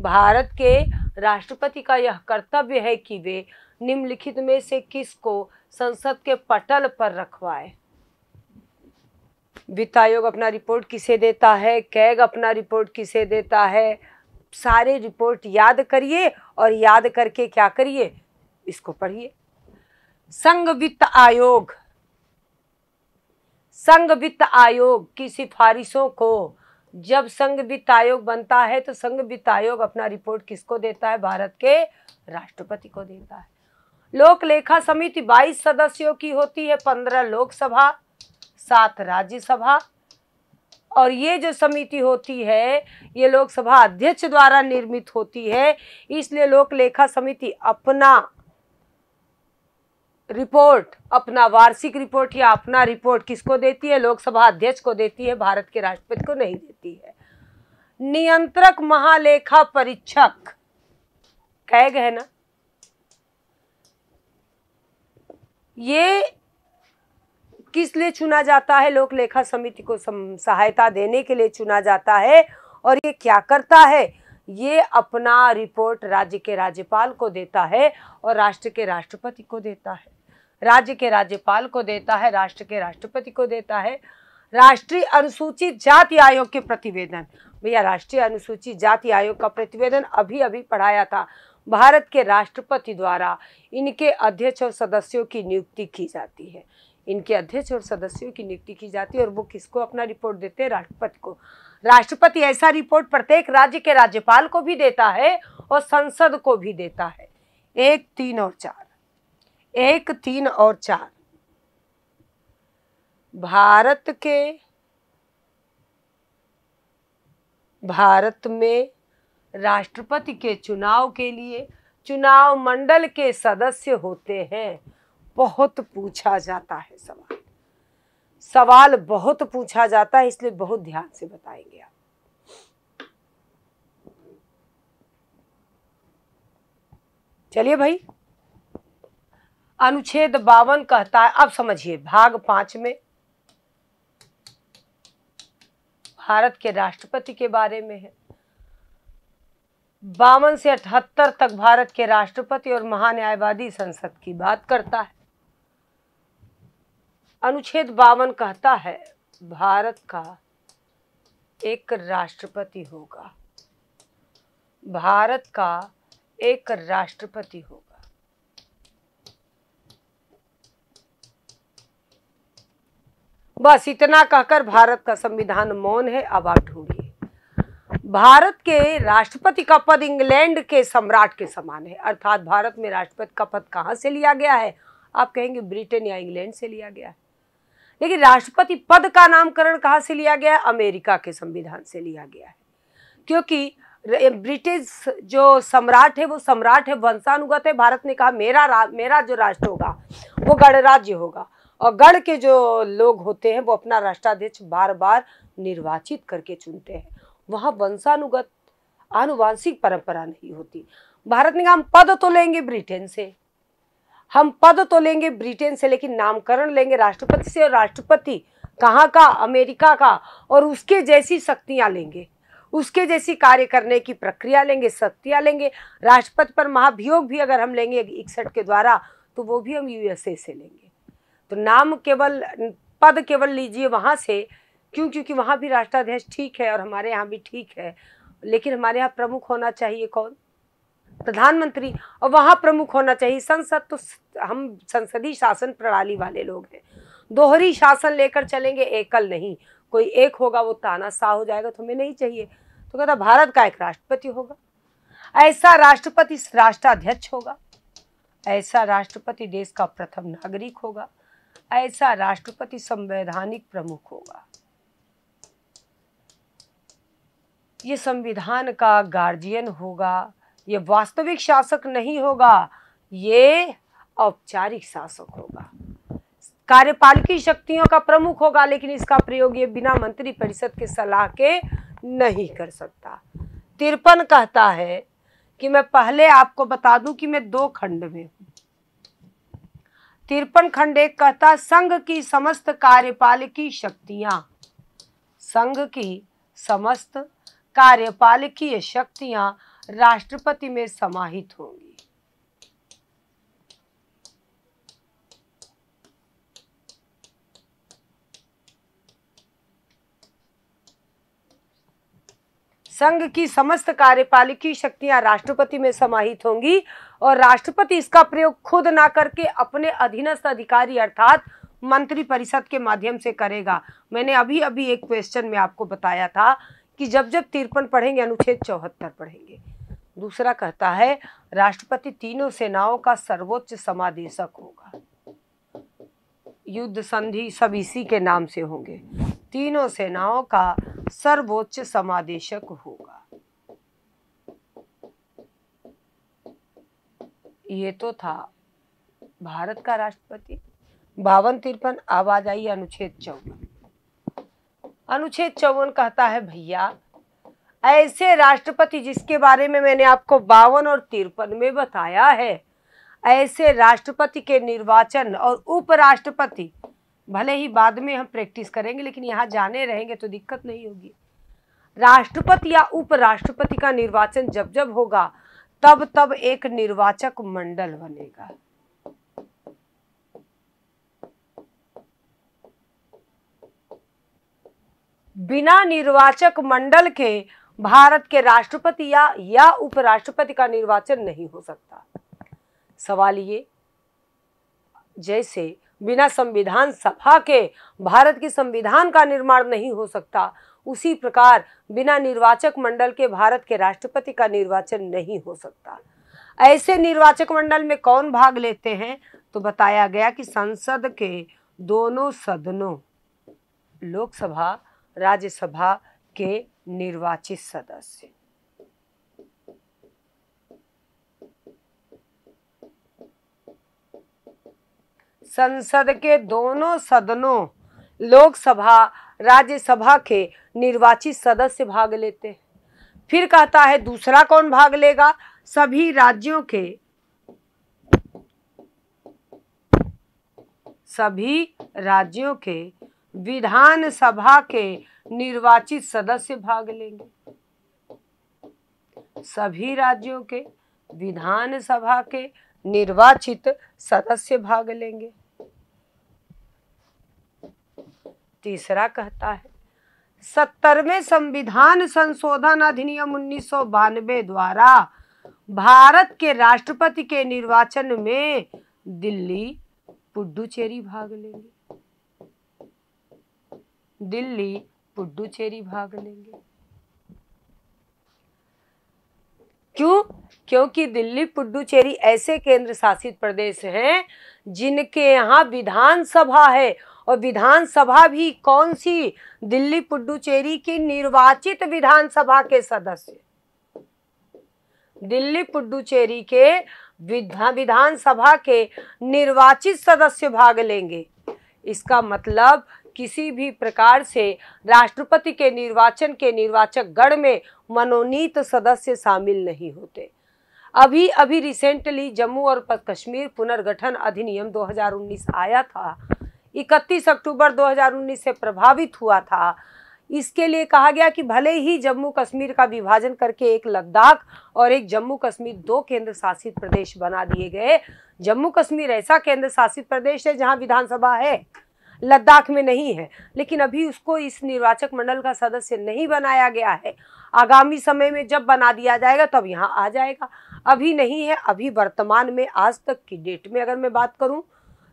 भारत के राष्ट्रपति का यह कर्तव्य है कि वे निम्नलिखित में से किसको संसद के पटल पर रखवाए वित्त आयोग अपना रिपोर्ट किसे देता है कैग अपना रिपोर्ट किसे देता है सारे रिपोर्ट याद करिए और याद करके क्या करिए इसको पढ़िए संघ वित्त आयोग संघ वित्त आयोग की सिफारिशों को जब संघ वित्त आयोग बनता है तो संघ वित्त आयोग अपना रिपोर्ट किसको देता है भारत के राष्ट्रपति को देता है लोक लेखा समिति 22 सदस्यों की होती है 15 लोकसभा सात राज्यसभा और ये जो समिति होती है ये लोकसभा अध्यक्ष द्वारा निर्मित होती है इसलिए लोक लेखा समिति अपना रिपोर्ट अपना वार्षिक रिपोर्ट या अपना रिपोर्ट किसको देती है लोकसभा अध्यक्ष को देती है भारत के राष्ट्रपति को नहीं देती है नियंत्रक महालेखा परीक्षक कह गए ना ये किस लिए चुना जाता है लोक लेखा समिति को सहायता देने के लिए चुना जाता है और ये क्या करता है ये अपना रिपोर्ट राज्य के राज्यपाल को देता है और राष्ट्र के राष्ट्रपति को देता है राज्य के राज्यपाल को देता है राष्ट्र के राष्ट्रपति को देता है राष्ट्रीय अनुसूचित जाति आयोग के प्रतिवेदन भैया राष्ट्रीय अनुसूचित जाति आयोग का प्रतिवेदन अभी अभी पढ़ाया था भारत के राष्ट्रपति द्वारा इनके अध्यक्ष और सदस्यों की नियुक्ति की जाती है इनके अध्यक्ष और सदस्यों की नियुक्ति की जाती है और वो किसको अपना रिपोर्ट देते हैं राष्ट्रपति को राष्ट्रपति ऐसा रिपोर्ट प्रत्येक राज्य के राज्यपाल को भी देता है और संसद को भी देता है एक तीन और चार एक तीन और चार भारत के भारत में राष्ट्रपति के चुनाव के लिए चुनाव मंडल के सदस्य होते हैं बहुत पूछा जाता है सवाल सवाल बहुत पूछा जाता है इसलिए बहुत ध्यान से बताएंगे आप चलिए भाई अनुच्छेद बावन कहता है अब समझिए भाग पांच में भारत के राष्ट्रपति के बारे में है बावन से अठहत्तर तक भारत के राष्ट्रपति और महान्यायवादी संसद की बात करता है अनुच्छेद बावन कहता है भारत का एक राष्ट्रपति होगा भारत का एक राष्ट्रपति होगा बस इतना कहकर भारत का संविधान मौन है अब आप ढूंढिए भारत के राष्ट्रपति का पद इंग्लैंड के सम्राट के समान है अर्थात भारत में राष्ट्रपति का पद कहां से लिया गया है आप कहेंगे ब्रिटेन या इंग्लैंड से लिया गया है लेकिन राष्ट्रपति पद का नामकरण कहाँ से लिया गया अमेरिका के संविधान से लिया गया है क्योंकि ब्रिटिश जो सम्राट है वो सम्राट है वंशानुगत है भारत ने कहा मेरा मेरा जो राष्ट्र होगा वो गणराज्य होगा और गढ़ के जो लोग होते हैं वो अपना राष्ट्राध्यक्ष बार बार निर्वाचित करके चुनते हैं वहाँ वंशानुगत आनुवांशिक परंपरा नहीं होती भारत ने कहा हम पद तो लेंगे ब्रिटेन से हम पद तो लेंगे ब्रिटेन से लेकिन नामकरण लेंगे राष्ट्रपति से और राष्ट्रपति कहाँ का अमेरिका का और उसके जैसी शक्तियाँ लेंगे उसके जैसी कार्य करने की प्रक्रिया लेंगे शक्तियाँ लेंगे राष्ट्रपति पर महाभियोग भी अगर हम लेंगे इकसठ के द्वारा तो वो भी हम यूएसए से लेंगे तो नाम केवल पद केवल लीजिए वहाँ से क्यों क्योंकि वहाँ भी राष्ट्राध्यक्ष ठीक है और हमारे यहाँ भी ठीक है लेकिन हमारे यहाँ प्रमुख होना चाहिए कौन प्रधानमंत्री और वहाँ प्रमुख होना चाहिए संसद तो हम संसदीय शासन प्रणाली वाले लोग हैं दोहरी शासन लेकर चलेंगे एकल नहीं कोई एक होगा वो तानाशाह हो जाएगा तो हमें नहीं चाहिए तो कहता भारत का एक राष्ट्रपति होगा ऐसा राष्ट्रपति राष्ट्राध्यक्ष होगा ऐसा राष्ट्रपति देश का प्रथम नागरिक होगा ऐसा राष्ट्रपति संवैधानिक प्रमुख होगा ये संविधान का गार्जियन होगा ये वास्तविक शासक नहीं होगा ये औपचारिक शासक होगा कार्यपालिकी शक्तियों का प्रमुख होगा लेकिन इसका प्रयोग ये बिना मंत्री परिषद के सलाह के नहीं कर सकता तिरपन कहता है कि मैं पहले आपको बता दूं कि मैं दो खंड में हूं तिरपन खंड एक कहता संघ की समस्त कार्यपालिकी शक्तियां संघ की समस्त कार्यपालकीय शक्तियां राष्ट्रपति में समाहित होंगी संघ की समस्त कार्यपालिकी शक्तियां राष्ट्रपति में समाहित होंगी और राष्ट्रपति इसका प्रयोग खुद ना करके अपने अधीनस्थ अधिकारी अर्थात मंत्री परिषद के माध्यम से करेगा मैंने अभी अभी एक क्वेश्चन में आपको बताया था कि जब जब तिरपन पढ़ेंगे अनुच्छेद चौहत्तर पढ़ेंगे दूसरा कहता है राष्ट्रपति तीनों सेनाओं का सर्वोच्च समादेशक होगा युद्ध संधि सब इसी के नाम से होंगे तीनों सेनाओं का सर्वोच्च समादेशक होगा ये तो था भारत का राष्ट्रपति बावन तिरपन आवाज आई अनुच्छेद चौवन अनुच्छेद चौवन कहता है भैया ऐसे राष्ट्रपति जिसके बारे में मैंने आपको बावन और तिरपन में बताया है ऐसे राष्ट्रपति के निर्वाचन और उपराष्ट्रपति भले ही बाद में हम प्रैक्टिस करेंगे लेकिन यहाँ जाने रहेंगे तो दिक्कत नहीं होगी राष्ट्रपति या उपराष्ट्रपति का निर्वाचन जब जब होगा तब तब एक निर्वाचक मंडल बनेगा बिना निर्वाचक मंडल के भारत के राष्ट्रपति या या उपराष्ट्रपति का निर्वाचन नहीं हो सकता सवाल ये जैसे बिना संविधान सभा के भारत के संविधान का निर्माण नहीं हो सकता उसी प्रकार बिना निर्वाचक मंडल के भारत के राष्ट्रपति का निर्वाचन नहीं हो सकता ऐसे निर्वाचक मंडल में कौन भाग लेते हैं तो बताया गया कि संसद के दोनों सदनों लोकसभा राज्यसभा के निर्वाचित सदस्य संसद के दोनों सदनों लोकसभा राज्यसभा के निर्वाचित सदस्य भाग लेते हैं फिर कहता है दूसरा कौन भाग लेगा सभी राज्यों के सभी राज्यों के विधानसभा के निर्वाचित सदस्य भाग लेंगे सभी राज्यों के विधानसभा के निर्वाचित सदस्य भाग लेंगे तीसरा कहता है सत्तरवें संविधान संशोधन अधिनियम उन्नीस द्वारा भारत के राष्ट्रपति के निर्वाचन में दिल्ली पुडुचेरी भाग लेंगे दिल्ली पुडुचेरी भाग लेंगे क्यों क्योंकि दिल्ली पुडुचेरी ऐसे केंद्र शासित प्रदेश हैं जिनके यहाँ विधानसभा है और विधानसभा भी कौन सी दिल्ली पुडुचेरी की निर्वाचित विधानसभा के सदस्य दिल्ली पुडुचेरी के विधानसभा के निर्वाचित सदस्य भाग लेंगे इसका मतलब किसी भी प्रकार से राष्ट्रपति के निर्वाचन के निर्वाचक गण में मनोनीत सदस्य शामिल नहीं होते अभी अभी रिसेंटली जम्मू और कश्मीर पुनर्गठन अधिनियम 2019 आया था 31 अक्टूबर 2019 से प्रभावित हुआ था इसके लिए कहा गया कि भले ही जम्मू कश्मीर का विभाजन करके एक लद्दाख और एक जम्मू कश्मीर दो केंद्र शासित प्रदेश बना दिए गए जम्मू कश्मीर ऐसा केंद्र शासित प्रदेश है जहां विधानसभा है लद्दाख में नहीं है लेकिन अभी उसको इस निर्वाचक मंडल का सदस्य नहीं बनाया गया है आगामी समय में जब बना दिया जाएगा तब यहाँ आ जाएगा अभी नहीं है अभी वर्तमान में आज तक की डेट में अगर मैं बात करूँ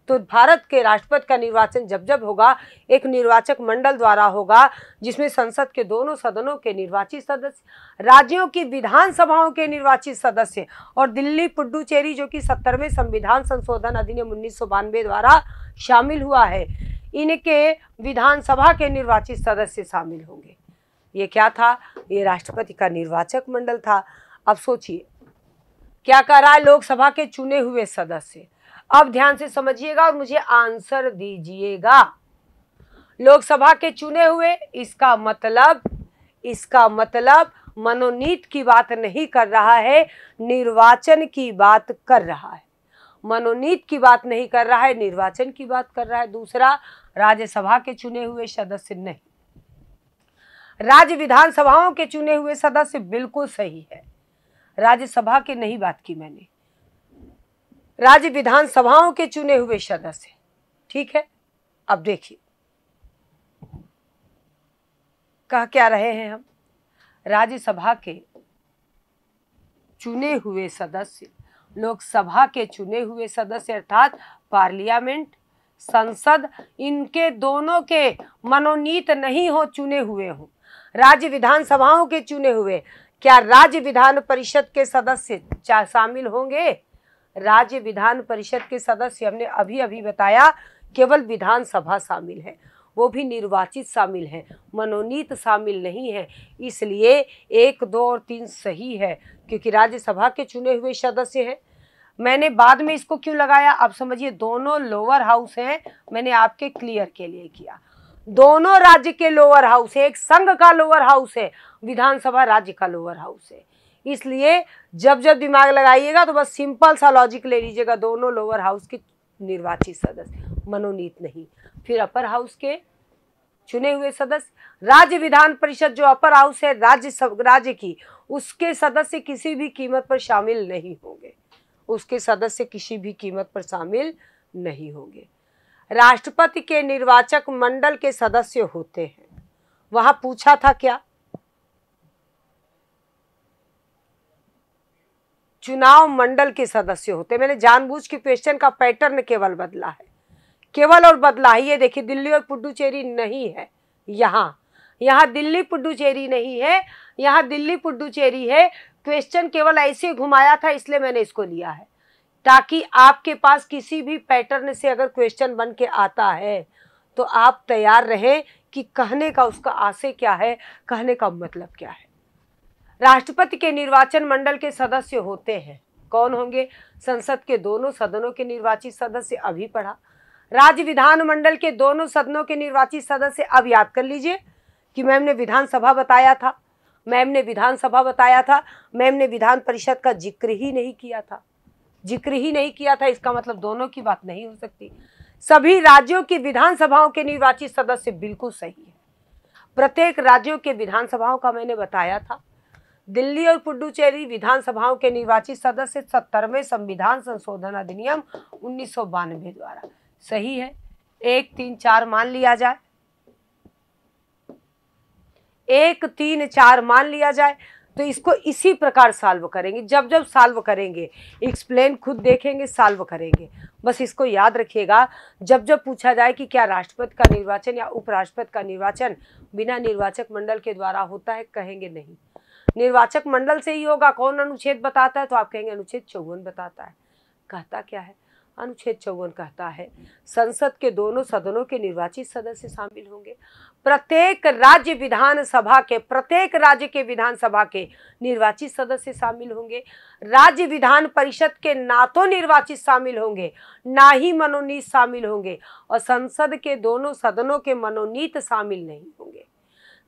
तो भारत के राष्ट्रपति का निर्वाचन जब जब होगा एक निर्वाचक मंडल द्वारा होगा जिसमें संसद के दोनों सदनों के निर्वाचित सदस्य राज्यों की विधानसभाओं के निर्वाचित सदस्य और दिल्ली पुडुचेरी जो कि सत्तरवें संविधान संशोधन अधिनियम उन्नीस द्वारा शामिल हुआ है इनके विधानसभा के निर्वाचित सदस्य शामिल होंगे ये क्या था ये राष्ट्रपति का निर्वाचक मंडल था अब सोचिए क्या कर रहा है लोकसभा के चुने हुए सदस्य अब ध्यान से समझिएगा और मुझे आंसर दीजिएगा लोकसभा के चुने हुए इसका मतलब इसका मतलब मनोनीत की बात नहीं कर रहा है निर्वाचन की बात कर रहा है मनोनीत की बात नहीं कर रहा है निर्वाचन की बात कर रहा है दूसरा राज्यसभा के चुने हुए सदस्य नहीं राज्य विधानसभाओं के चुने हुए सदस्य बिल्कुल सही है राज्यसभा के नहीं बात की मैंने राज्य विधानसभाओं के चुने हुए सदस्य ठीक है अब देखिए कह क्या रहे हैं हम राज्यसभा के चुने हुए सदस्य लोकसभा के चुने हुए सदस्य अर्थात पार्लियामेंट संसद इनके दोनों के मनोनीत नहीं हो चुने हुए हों राज्य विधानसभाओं के चुने हुए क्या राज्य विधान परिषद के सदस्य शामिल होंगे राज्य विधान परिषद के सदस्य हमने अभी अभी बताया केवल विधानसभा शामिल है वो भी निर्वाचित शामिल हैं मनोनीत शामिल नहीं है इसलिए एक दो और तीन सही है क्योंकि राज्यसभा के चुने हुए सदस्य हैं मैंने बाद में इसको क्यों लगाया आप समझिए दोनों लोअर हाउस हैं मैंने आपके क्लियर के लिए किया दोनों राज्य के लोअर हाउस है एक संघ का लोअर हाउस है विधानसभा राज्य का लोअर हाउस है इसलिए जब जब दिमाग लगाइएगा तो बस सिंपल सा लॉजिक ले लीजिएगा दोनों लोअर हाउस के निर्वाचित सदस्य मनोनीत नहीं फिर अपर हाउस के चुने हुए सदस्य राज्य विधान परिषद जो अपर हाउस है राज्य सब राज्य की उसके सदस्य किसी भी कीमत पर शामिल नहीं होंगे उसके सदस्य किसी भी कीमत पर शामिल नहीं होंगे राष्ट्रपति के निर्वाचक मंडल के सदस्य होते हैं वहाँ पूछा था क्या चुनाव मंडल के सदस्य होते मैंने जानबूझ के क्वेश्चन का पैटर्न केवल बदला है केवल और बदला है ये देखिए दिल्ली और पुडुचेरी नहीं है यहाँ यहाँ दिल्ली पुडुचेरी नहीं है यहाँ दिल्ली पुडुचेरी है क्वेश्चन केवल ऐसे घुमाया था इसलिए मैंने इसको लिया है ताकि आपके पास किसी भी पैटर्न से अगर क्वेश्चन बन के आता है तो आप तैयार रहें कि कहने का उसका आशय क्या है कहने का मतलब क्या है राष्ट्रपति के निर्वाचन मंडल के सदस्य होते हैं कौन होंगे संसद के दोनों सदनों के निर्वाचित सदस्य अभी पढ़ा राज्य विधानमंडल के दोनों सदनों के निर्वाचित सदस्य अब याद कर लीजिए कि मैम ने विधानसभा बताया था मैम ने विधानसभा बताया था मैम ने विधान परिषद का जिक्र ही नहीं किया था जिक्र ही नहीं किया था इसका मतलब दोनों की बात नहीं हो सकती सभी राज्यों की विधानसभाओं के निर्वाचित सदस्य बिल्कुल सही है प्रत्येक राज्यों के विधानसभाओं का मैंने बताया था दिल्ली और पुडुचेरी विधानसभाओं के निर्वाचित सदस्य सत्तरवें संविधान संशोधन अधिनियम उन्नीस द्वारा सही है एक तीन चार मान लिया जाए एक तीन चार मान लिया जाए तो इसको इसी प्रकार सॉल्व करेंगे जब जब सॉल्व करेंगे एक्सप्लेन खुद देखेंगे सॉल्व करेंगे बस इसको याद रखिएगा जब जब पूछा जाए कि क्या राष्ट्रपति का निर्वाचन या उपराष्ट्रपति का निर्वाचन बिना निर्वाचक मंडल के द्वारा होता है कहेंगे नहीं निर्वाचक मंडल से ही होगा कौन अनुच्छेद बताता है तो आप कहेंगे अनुच्छेद चौवन बताता है कहता क्या है अनुच्छेद चौवन कहता है संसद के दोनों सदनों के निर्वाचित सदस्य शामिल होंगे प्रत्येक राज्य विधानसभा के प्रत्येक राज्य के विधानसभा के निर्वाचित सदस्य शामिल होंगे राज्य विधान परिषद के ना तो निर्वाचित शामिल होंगे ना ही मनोनीत शामिल होंगे और संसद के दोनों सदनों के मनोनीत शामिल नहीं होंगे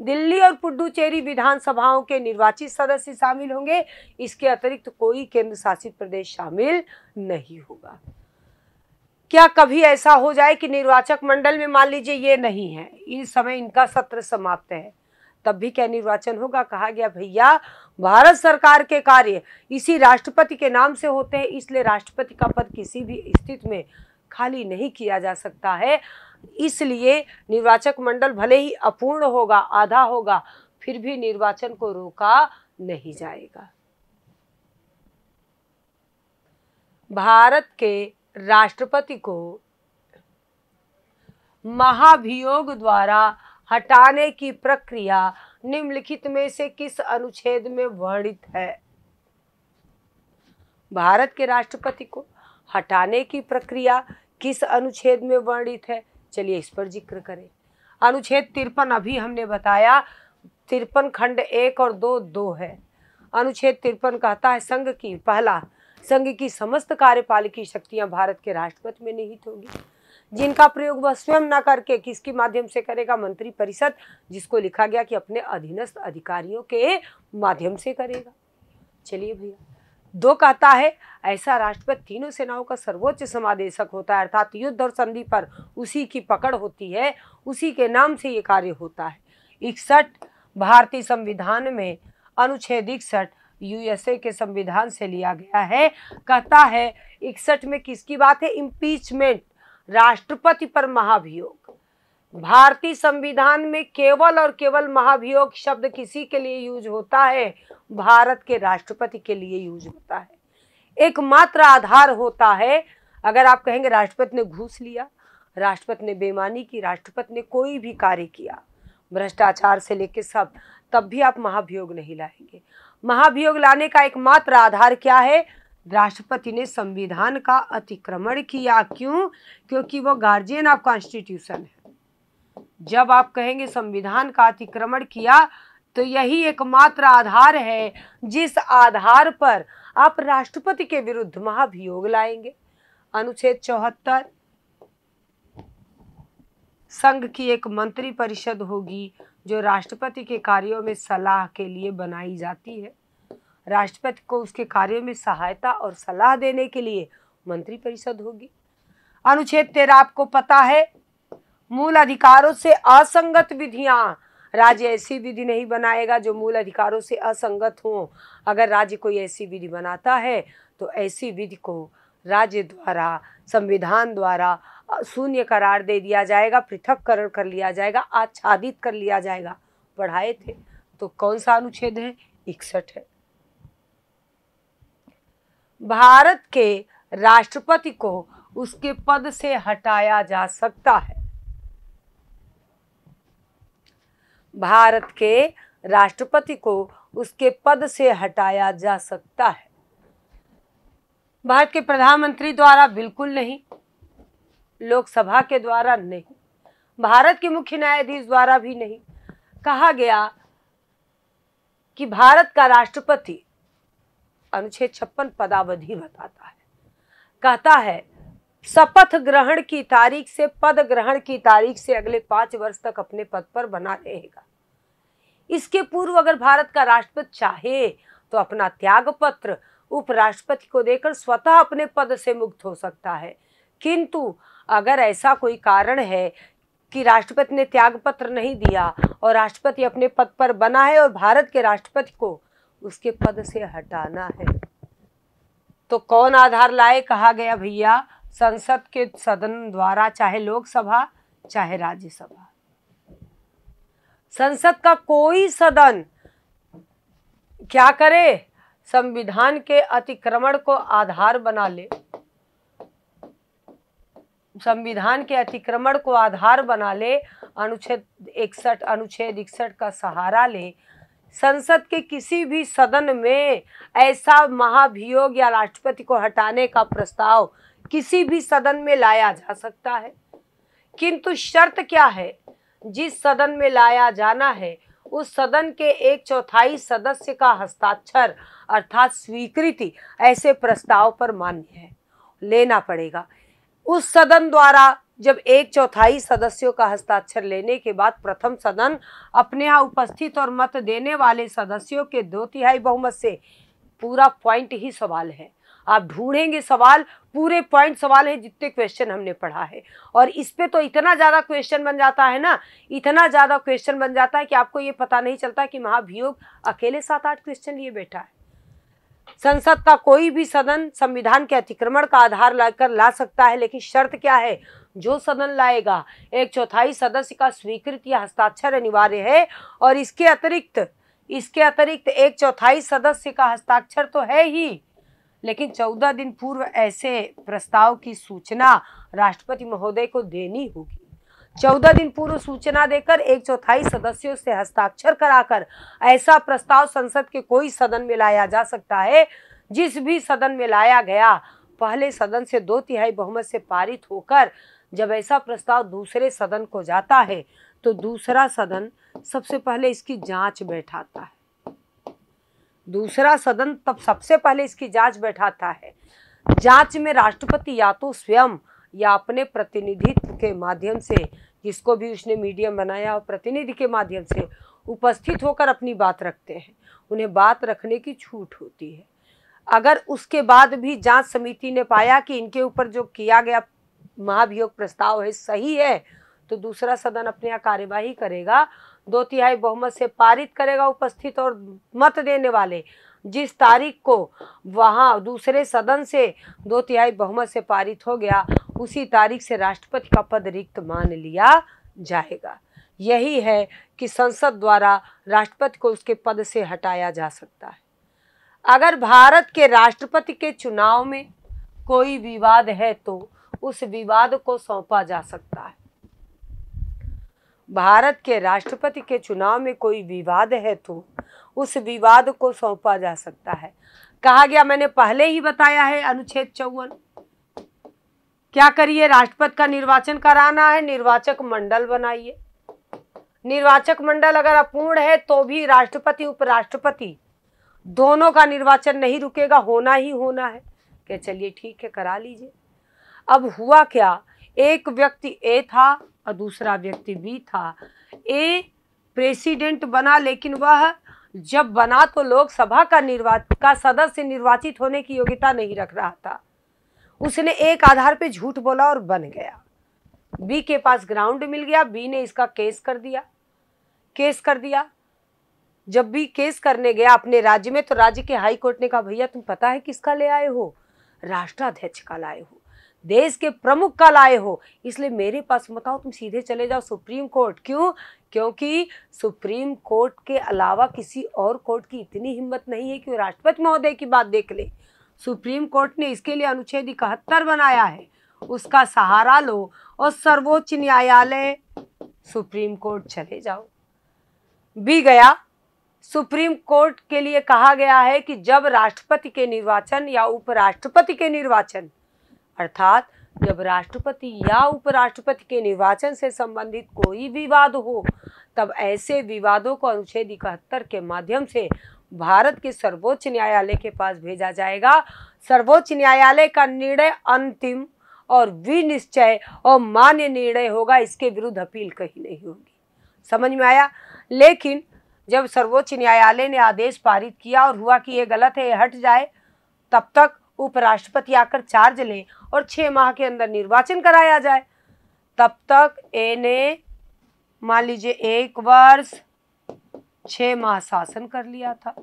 दिल्ली और पुडुचेरी विधानसभाओं के निर्वाचित सदस्य शामिल होंगे इसके अतिरिक्त तो कोई केंद्र शासित प्रदेश शामिल नहीं होगा क्या कभी ऐसा हो जाए कि निर्वाचक मंडल में मान लीजिए ये नहीं है इस समय इनका सत्र समाप्त है तब भी क्या निर्वाचन होगा कहा गया भैया भारत सरकार के कार्य इसी राष्ट्रपति के नाम से होते हैं इसलिए राष्ट्रपति का पद किसी भी स्थिति में खाली नहीं किया जा सकता है इसलिए निर्वाचक मंडल भले ही अपूर्ण होगा आधा होगा फिर भी निर्वाचन को रोका नहीं जाएगा भारत के राष्ट्रपति को महाभियोग द्वारा हटाने की प्रक्रिया निम्नलिखित में से किस अनुच्छेद में वर्णित है भारत के राष्ट्रपति को हटाने की प्रक्रिया किस अनुच्छेद में वर्णित है चलिए इस पर जिक्र करें अनुच्छेद तिरपन अभी हमने बताया तिरपन खंड एक और दो दो है अनुच्छेद तिरपन कहता है संघ की पहला संघ की समस्त कार्यपालिकी शक्तियां भारत के राष्ट्रपति में निहित होगी जिनका प्रयोग वह स्वयं न करके किसके माध्यम से करेगा मंत्री परिषद जिसको लिखा गया कि अपने अधीनस्थ अधिकारियों के माध्यम से करेगा चलिए भैया दो कहता है ऐसा राष्ट्रपति तीनों सेनाओं का सर्वोच्च समादेशक होता है अर्थात युद्ध और संधि पर उसी की पकड़ होती है उसी के नाम से ये कार्य होता है इकसठ भारतीय संविधान में अनुच्छेद इकसठ यूएसए के संविधान से लिया गया है कहता है इकसठ में किसकी बात है इम्पीचमेंट राष्ट्रपति पर महाभियोग भारतीय संविधान में केवल और केवल महाभियोग शब्द किसी के लिए यूज होता है भारत के राष्ट्रपति के लिए यूज होता है एकमात्र आधार होता है अगर आप कहेंगे राष्ट्रपति ने घूस लिया राष्ट्रपति ने बेमानी की राष्ट्रपति ने कोई भी कार्य किया भ्रष्टाचार से लेके सब तब भी आप महाभियोग नहीं लाएंगे महाभियोग लाने का एकमात्र आधार क्या है राष्ट्रपति ने संविधान का अतिक्रमण किया क्यों क्योंकि वो गार्जियन ऑफ कॉन्स्टिट्यूशन है जब आप कहेंगे संविधान का अतिक्रमण किया तो यही एकमात्र आधार है जिस आधार पर आप राष्ट्रपति के विरुद्ध महाभियोग लाएंगे अनुच्छेद चौहत्तर संघ की एक मंत्री परिषद होगी जो राष्ट्रपति के कार्यों में सलाह के लिए बनाई जाती है राष्ट्रपति को उसके कार्यों में सहायता और सलाह देने के लिए मंत्री परिषद होगी अनुच्छेद तेरह आपको पता है मूल अधिकारों से असंगत विधियां राज्य ऐसी विधि नहीं बनाएगा जो मूल अधिकारों से असंगत हो अगर राज्य कोई ऐसी विधि बनाता है तो ऐसी विधि को राज्य द्वारा संविधान द्वारा शून्य करार दे दिया जाएगा पृथककरण कर लिया जाएगा आच्छादित कर लिया जाएगा पढ़ाए थे तो कौन सा अनुच्छेद है इकसठ है भारत के राष्ट्रपति को उसके पद से हटाया जा सकता है भारत के राष्ट्रपति को उसके पद से हटाया जा सकता है भारत के प्रधानमंत्री द्वारा बिल्कुल नहीं लोकसभा के द्वारा नहीं भारत के मुख्य न्यायाधीश द्वारा भी नहीं कहा गया कि भारत का राष्ट्रपति अनुच्छेद छप्पन पदावधि बताता है कहता है शपथ ग्रहण की तारीख से पद ग्रहण की तारीख से अगले पांच वर्ष तक अपने पद पर बना रहेगा इसके पूर्व अगर भारत का राष्ट्रपति चाहे तो अपना त्याग पत्र उपराष्ट्रपति को देकर स्वतः अपने पद से मुक्त हो सकता है किंतु अगर ऐसा कोई कारण है कि राष्ट्रपति ने त्याग पत्र नहीं दिया और राष्ट्रपति अपने पद पर बना है और भारत के राष्ट्रपति को उसके पद से हटाना है तो कौन आधार लाए कहा गया भैया संसद के सदन द्वारा चाहे लोकसभा चाहे राज्यसभा संसद का कोई सदन क्या करे संविधान के अतिक्रमण को आधार बना ले संविधान के अतिक्रमण को आधार बना ले अनुच्छेद इकसठ अनुच्छेद इकसठ का सहारा ले संसद के किसी भी सदन में ऐसा महाभियोग या राष्ट्रपति को हटाने का प्रस्ताव किसी भी सदन में लाया जा सकता है किंतु शर्त क्या है जिस सदन में लाया जाना है उस सदन के एक चौथाई सदस्य का हस्ताक्षर अर्थात स्वीकृति ऐसे प्रस्ताव पर मान्य है लेना पड़ेगा उस सदन द्वारा जब एक चौथाई सदस्यों का हस्ताक्षर लेने के बाद प्रथम सदन अपने यहाँ उपस्थित और मत देने वाले सदस्यों के दो तिहाई बहुमत से पूरा पॉइंट ही सवाल है आप ढूंढेंगे सवाल पूरे पॉइंट सवाल हैं जितने क्वेश्चन हमने पढ़ा है और इस पे तो इतना ज़्यादा क्वेश्चन बन जाता है ना इतना ज़्यादा क्वेश्चन बन जाता है कि आपको ये पता नहीं चलता कि महाभियोग अकेले सात आठ क्वेश्चन लिए बैठा है संसद का कोई भी सदन संविधान के अतिक्रमण का आधार लाकर ला सकता है लेकिन शर्त क्या है जो सदन लाएगा एक चौथाई सदस्य का स्वीकृत या हस्ताक्षर अनिवार्य है और इसके अतिरिक्त इसके अतिरिक्त एक चौथाई सदस्य का हस्ताक्षर तो है ही लेकिन चौदह दिन पूर्व ऐसे प्रस्ताव की सूचना राष्ट्रपति महोदय को देनी होगी चौदह दिन पूर्व सूचना देकर एक चौथाई सदस्यों से हस्ताक्षर कराकर ऐसा प्रस्ताव संसद के कोई सदन में लाया जा सकता है जिस भी सदन में लाया गया पहले सदन से दो तिहाई बहुमत से पारित होकर जब ऐसा प्रस्ताव दूसरे सदन को जाता है तो दूसरा सदन सबसे पहले इसकी जांच बैठाता है दूसरा सदन तब सबसे पहले इसकी जांच बैठाता है जांच में राष्ट्रपति या तो स्वयं या अपने प्रतिनिधित्व के माध्यम से जिसको भी उसने मीडियम बनाया और प्रतिनिधि के माध्यम से उपस्थित होकर अपनी बात रखते हैं उन्हें बात रखने की छूट होती है अगर उसके बाद भी जांच समिति ने पाया कि इनके ऊपर जो किया गया महाभियोग प्रस्ताव है सही है तो दूसरा सदन अपने यहाँ कार्यवाही करेगा दो तिहाई बहुमत से पारित करेगा उपस्थित और मत देने वाले जिस तारीख को वहाँ दूसरे सदन से दो तिहाई बहुमत से पारित हो गया उसी तारीख से राष्ट्रपति का पद रिक्त मान लिया जाएगा यही है कि संसद द्वारा राष्ट्रपति को उसके पद से हटाया जा सकता है अगर भारत के राष्ट्रपति के चुनाव में कोई विवाद है तो उस विवाद को सौंपा जा सकता है भारत के राष्ट्रपति के चुनाव में कोई विवाद है तो उस विवाद को सौंपा जा सकता है कहा गया मैंने पहले ही बताया है अनुच्छेद चौवन क्या करिए राष्ट्रपति का निर्वाचन कराना है निर्वाचक मंडल बनाइए निर्वाचक मंडल अगर अपूर्ण है तो भी राष्ट्रपति उपराष्ट्रपति दोनों का निर्वाचन नहीं रुकेगा होना ही होना है क्या चलिए ठीक है करा लीजिए अब हुआ क्या एक व्यक्ति ए था और दूसरा व्यक्ति भी था ए प्रेसिडेंट बना लेकिन वह जब बना तो लोकसभा का निर्वाच का सदस्य निर्वाचित होने की योग्यता नहीं रख रहा था उसने एक आधार पे झूठ बोला और बन गया बी के पास ग्राउंड मिल गया बी ने इसका केस कर दिया केस कर दिया जब भी केस करने गया अपने राज्य में तो राज्य के हाई कोर्ट ने कहा भैया तुम पता है किसका ले आए हो राष्ट्राध्यक्ष का लाए हो देश के प्रमुख का लाए हो इसलिए मेरे पास मत आओ तुम सीधे चले जाओ सुप्रीम कोर्ट क्यों क्योंकि सुप्रीम कोर्ट के अलावा किसी और कोर्ट की इतनी हिम्मत नहीं है कि वो राष्ट्रपति महोदय की बात देख ले सुप्रीम कोर्ट ने इसके लिए अनुच्छेद इकहत्तर बनाया है उसका सहारा लो और सर्वोच्च न्यायालय सुप्रीम कोर्ट चले जाओ भी गया सुप्रीम कोर्ट के लिए कहा गया है कि जब राष्ट्रपति के निर्वाचन या उपराष्ट्रपति के निर्वाचन अर्थात जब राष्ट्रपति या उपराष्ट्रपति के निर्वाचन से संबंधित कोई विवाद हो तब ऐसे विवादों को अनुच्छेद इकहत्तर के माध्यम से भारत के सर्वोच्च न्यायालय के पास भेजा जाएगा सर्वोच्च न्यायालय का निर्णय अंतिम और विनिश्चय और मान्य निर्णय होगा इसके विरुद्ध अपील कहीं नहीं होगी समझ में आया लेकिन जब सर्वोच्च न्यायालय ने आदेश पारित किया और हुआ कि ये गलत है ये हट जाए तब तक उपराष्ट्रपति आकर चार्ज लें और छह माह के अंदर निर्वाचन कराया जाए तब तक ने मान लीजिए एक वर्ष छह माह शासन कर लिया था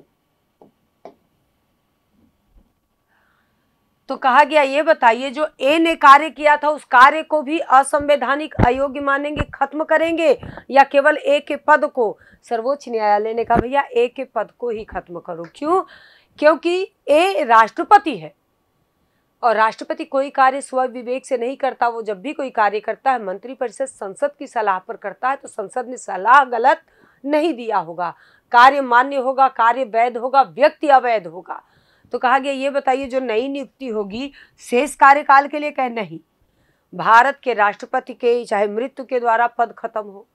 तो कहा गया ये बताइए जो ए ने कार्य किया था उस कार्य को भी असंवैधानिक अयोग्य मानेंगे खत्म करेंगे या केवल ए के पद को सर्वोच्च न्यायालय ने कहा भैया ए के पद को ही खत्म करो क्यों क्योंकि ए राष्ट्रपति है और राष्ट्रपति कोई कार्य स्वविवेक से नहीं करता वो जब भी कोई कार्य करता है मंत्रिपरिषद संसद की सलाह पर करता है तो संसद ने सलाह गलत नहीं दिया होगा कार्य मान्य होगा कार्य वैध होगा व्यक्ति अवैध होगा तो कहा गया ये बताइए जो नई नियुक्ति होगी शेष कार्यकाल के लिए कह नहीं भारत के राष्ट्रपति के चाहे मृत्यु के द्वारा पद खत्म हो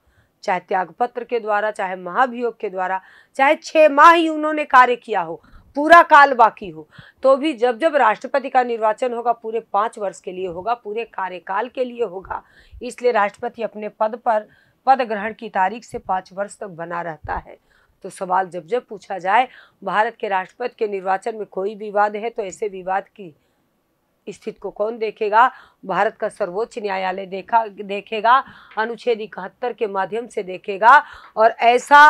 चाहे त्यागपत्र के द्वारा चाहे महाभियोग के द्वारा चाहे छः माह ही उन्होंने कार्य किया हो पूरा काल बाकी हो तो भी जब जब राष्ट्रपति का निर्वाचन होगा पूरे पाँच वर्ष के लिए होगा पूरे कार्यकाल के लिए होगा इसलिए राष्ट्रपति अपने पद पर पद ग्रहण की तारीख से पाँच वर्ष तक बना रहता है तो सवाल जब जब पूछा जाए भारत के राष्ट्रपति के निर्वाचन में कोई विवाद है तो ऐसे विवाद की स्थिति को कौन देखेगा भारत का सर्वोच्च न्यायालय देखा देखेगा अनुच्छेद इकहत्तर के माध्यम से देखेगा और ऐसा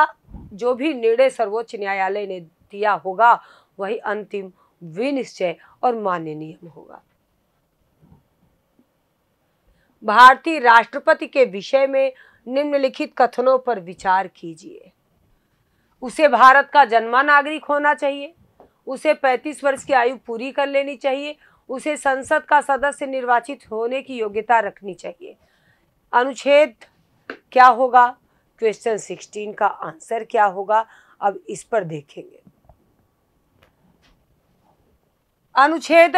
जो भी निर्णय सर्वोच्च न्यायालय ने दिया होगा वही अंतिम विनिश्चय और मान्य नियम होगा भारतीय राष्ट्रपति के विषय में निम्नलिखित कथनों पर विचार कीजिए उसे भारत का जन्मा नागरिक होना चाहिए उसे 35 वर्ष की आयु पूरी कर लेनी चाहिए उसे संसद का सदस्य निर्वाचित होने की योग्यता रखनी चाहिए अनुच्छेद क्या होगा क्वेश्चन 16 का आंसर क्या होगा अब इस पर देखेंगे अनुच्छेद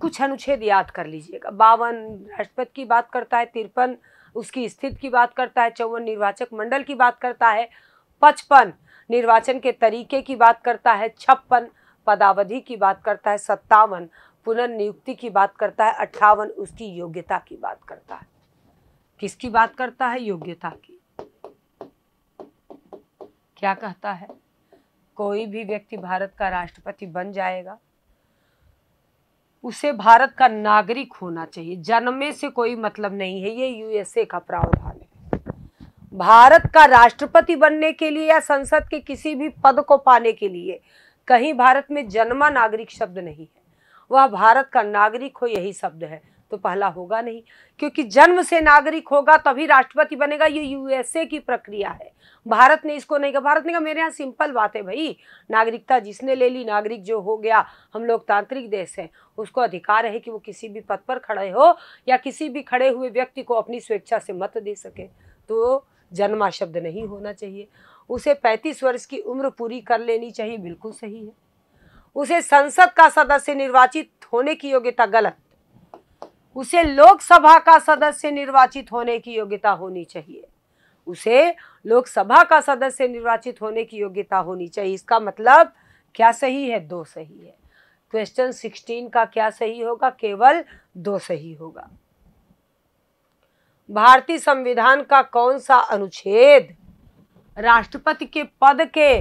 कुछ अनुच्छेद याद कर लीजिएगा बावन राष्ट्रपति की बात करता है तिरपन उसकी स्थिति की बात करता है चौवन निर्वाचक मंडल की बात करता है पचपन निर्वाचन के तरीके की बात करता है छप्पन पदावधि की बात करता है सत्तावन पुनर्नियुक्ति की बात करता है अट्ठावन उसकी योग्यता की बात करता है किसकी बात करता है योग्यता की क्या कहता है कोई भी व्यक्ति भारत का राष्ट्रपति बन जाएगा उसे भारत का नागरिक होना चाहिए जन्मे से कोई मतलब नहीं है ये यूएसए का प्रावधान है भारत का राष्ट्रपति बनने के लिए या संसद के किसी भी पद को पाने के लिए कहीं भारत में जन्मा नागरिक शब्द नहीं है वह भारत का नागरिक हो यही शब्द है तो पहला होगा नहीं क्योंकि जन्म से नागरिक होगा तभी राष्ट्रपति बनेगा ये यूएसए की प्रक्रिया है भारत ने इसको नहीं कहा भारत ने कहा मेरे यहाँ सिंपल बात है भाई नागरिकता जिसने ले ली नागरिक जो हो गया हम लोकतांत्रिक देश हैं उसको अधिकार है कि वो किसी भी पद पर खड़े हो या किसी भी खड़े हुए व्यक्ति को अपनी स्वेच्छा से मत दे सके तो जन्मा शब्द नहीं होना चाहिए उसे पैंतीस वर्ष की उम्र पूरी कर लेनी चाहिए बिल्कुल सही है उसे संसद का सदस्य निर्वाचित होने की योग्यता गलत उसे लोकसभा का सदस्य निर्वाचित होने की योग्यता होनी चाहिए उसे लोकसभा का सदस्य निर्वाचित होने की योग्यता होनी चाहिए इसका मतलब क्या सही है दो सही है क्वेश्चन सिक्सटीन का क्या सही होगा केवल दो सही होगा भारतीय संविधान का कौन सा अनुच्छेद राष्ट्रपति के पद के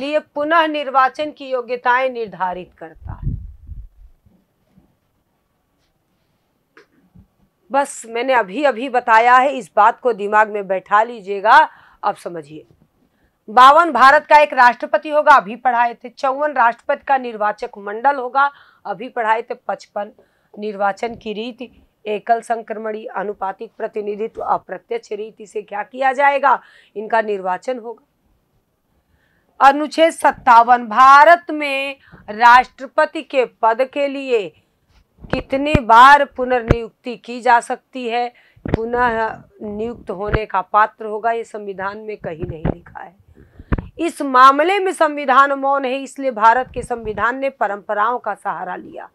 लिए पुनः निर्वाचन की योग्यताएं निर्धारित करता है बस मैंने अभी अभी बताया है इस बात को दिमाग में बैठा लीजिएगा अब समझिए बावन भारत का एक राष्ट्रपति होगा अभी पढ़ाए थे चौवन राष्ट्रपति का निर्वाचक मंडल होगा अभी पढ़ाए थे पचपन निर्वाचन की रीति एकल संक्रमणी अनुपातिक प्रतिनिधित्व अप्रत्यक्ष रीति से क्या किया जाएगा इनका निर्वाचन होगा अनुच्छेद सत्तावन भारत में राष्ट्रपति के पद के लिए कितनी बार पुनर्नियुक्ति की जा सकती है पुनः नियुक्त होने का पात्र होगा ये संविधान में कहीं नहीं लिखा है इस मामले में संविधान मौन है इसलिए भारत के संविधान ने परंपराओं का सहारा लिया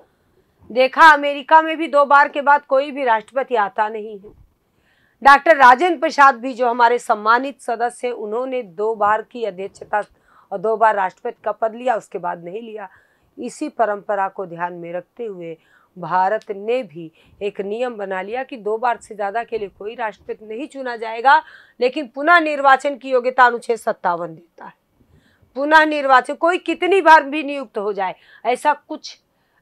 देखा अमेरिका में भी दो बार के बाद कोई भी राष्ट्रपति आता नहीं है डॉक्टर राजेंद्र प्रसाद भी जो हमारे सम्मानित सदस्य हैं उन्होंने दो बार की अध्यक्षता और दो बार राष्ट्रपति का पद लिया उसके बाद नहीं लिया इसी परंपरा को ध्यान में रखते हुए भारत ने भी एक नियम बना लिया कि दो बार से ज़्यादा के लिए कोई राष्ट्रपति नहीं चुना जाएगा लेकिन पुनः निर्वाचन की योग्यता अनुच्छेद सत्तावन देता है पुनः निर्वाचन कोई कितनी बार भी नियुक्त हो जाए ऐसा कुछ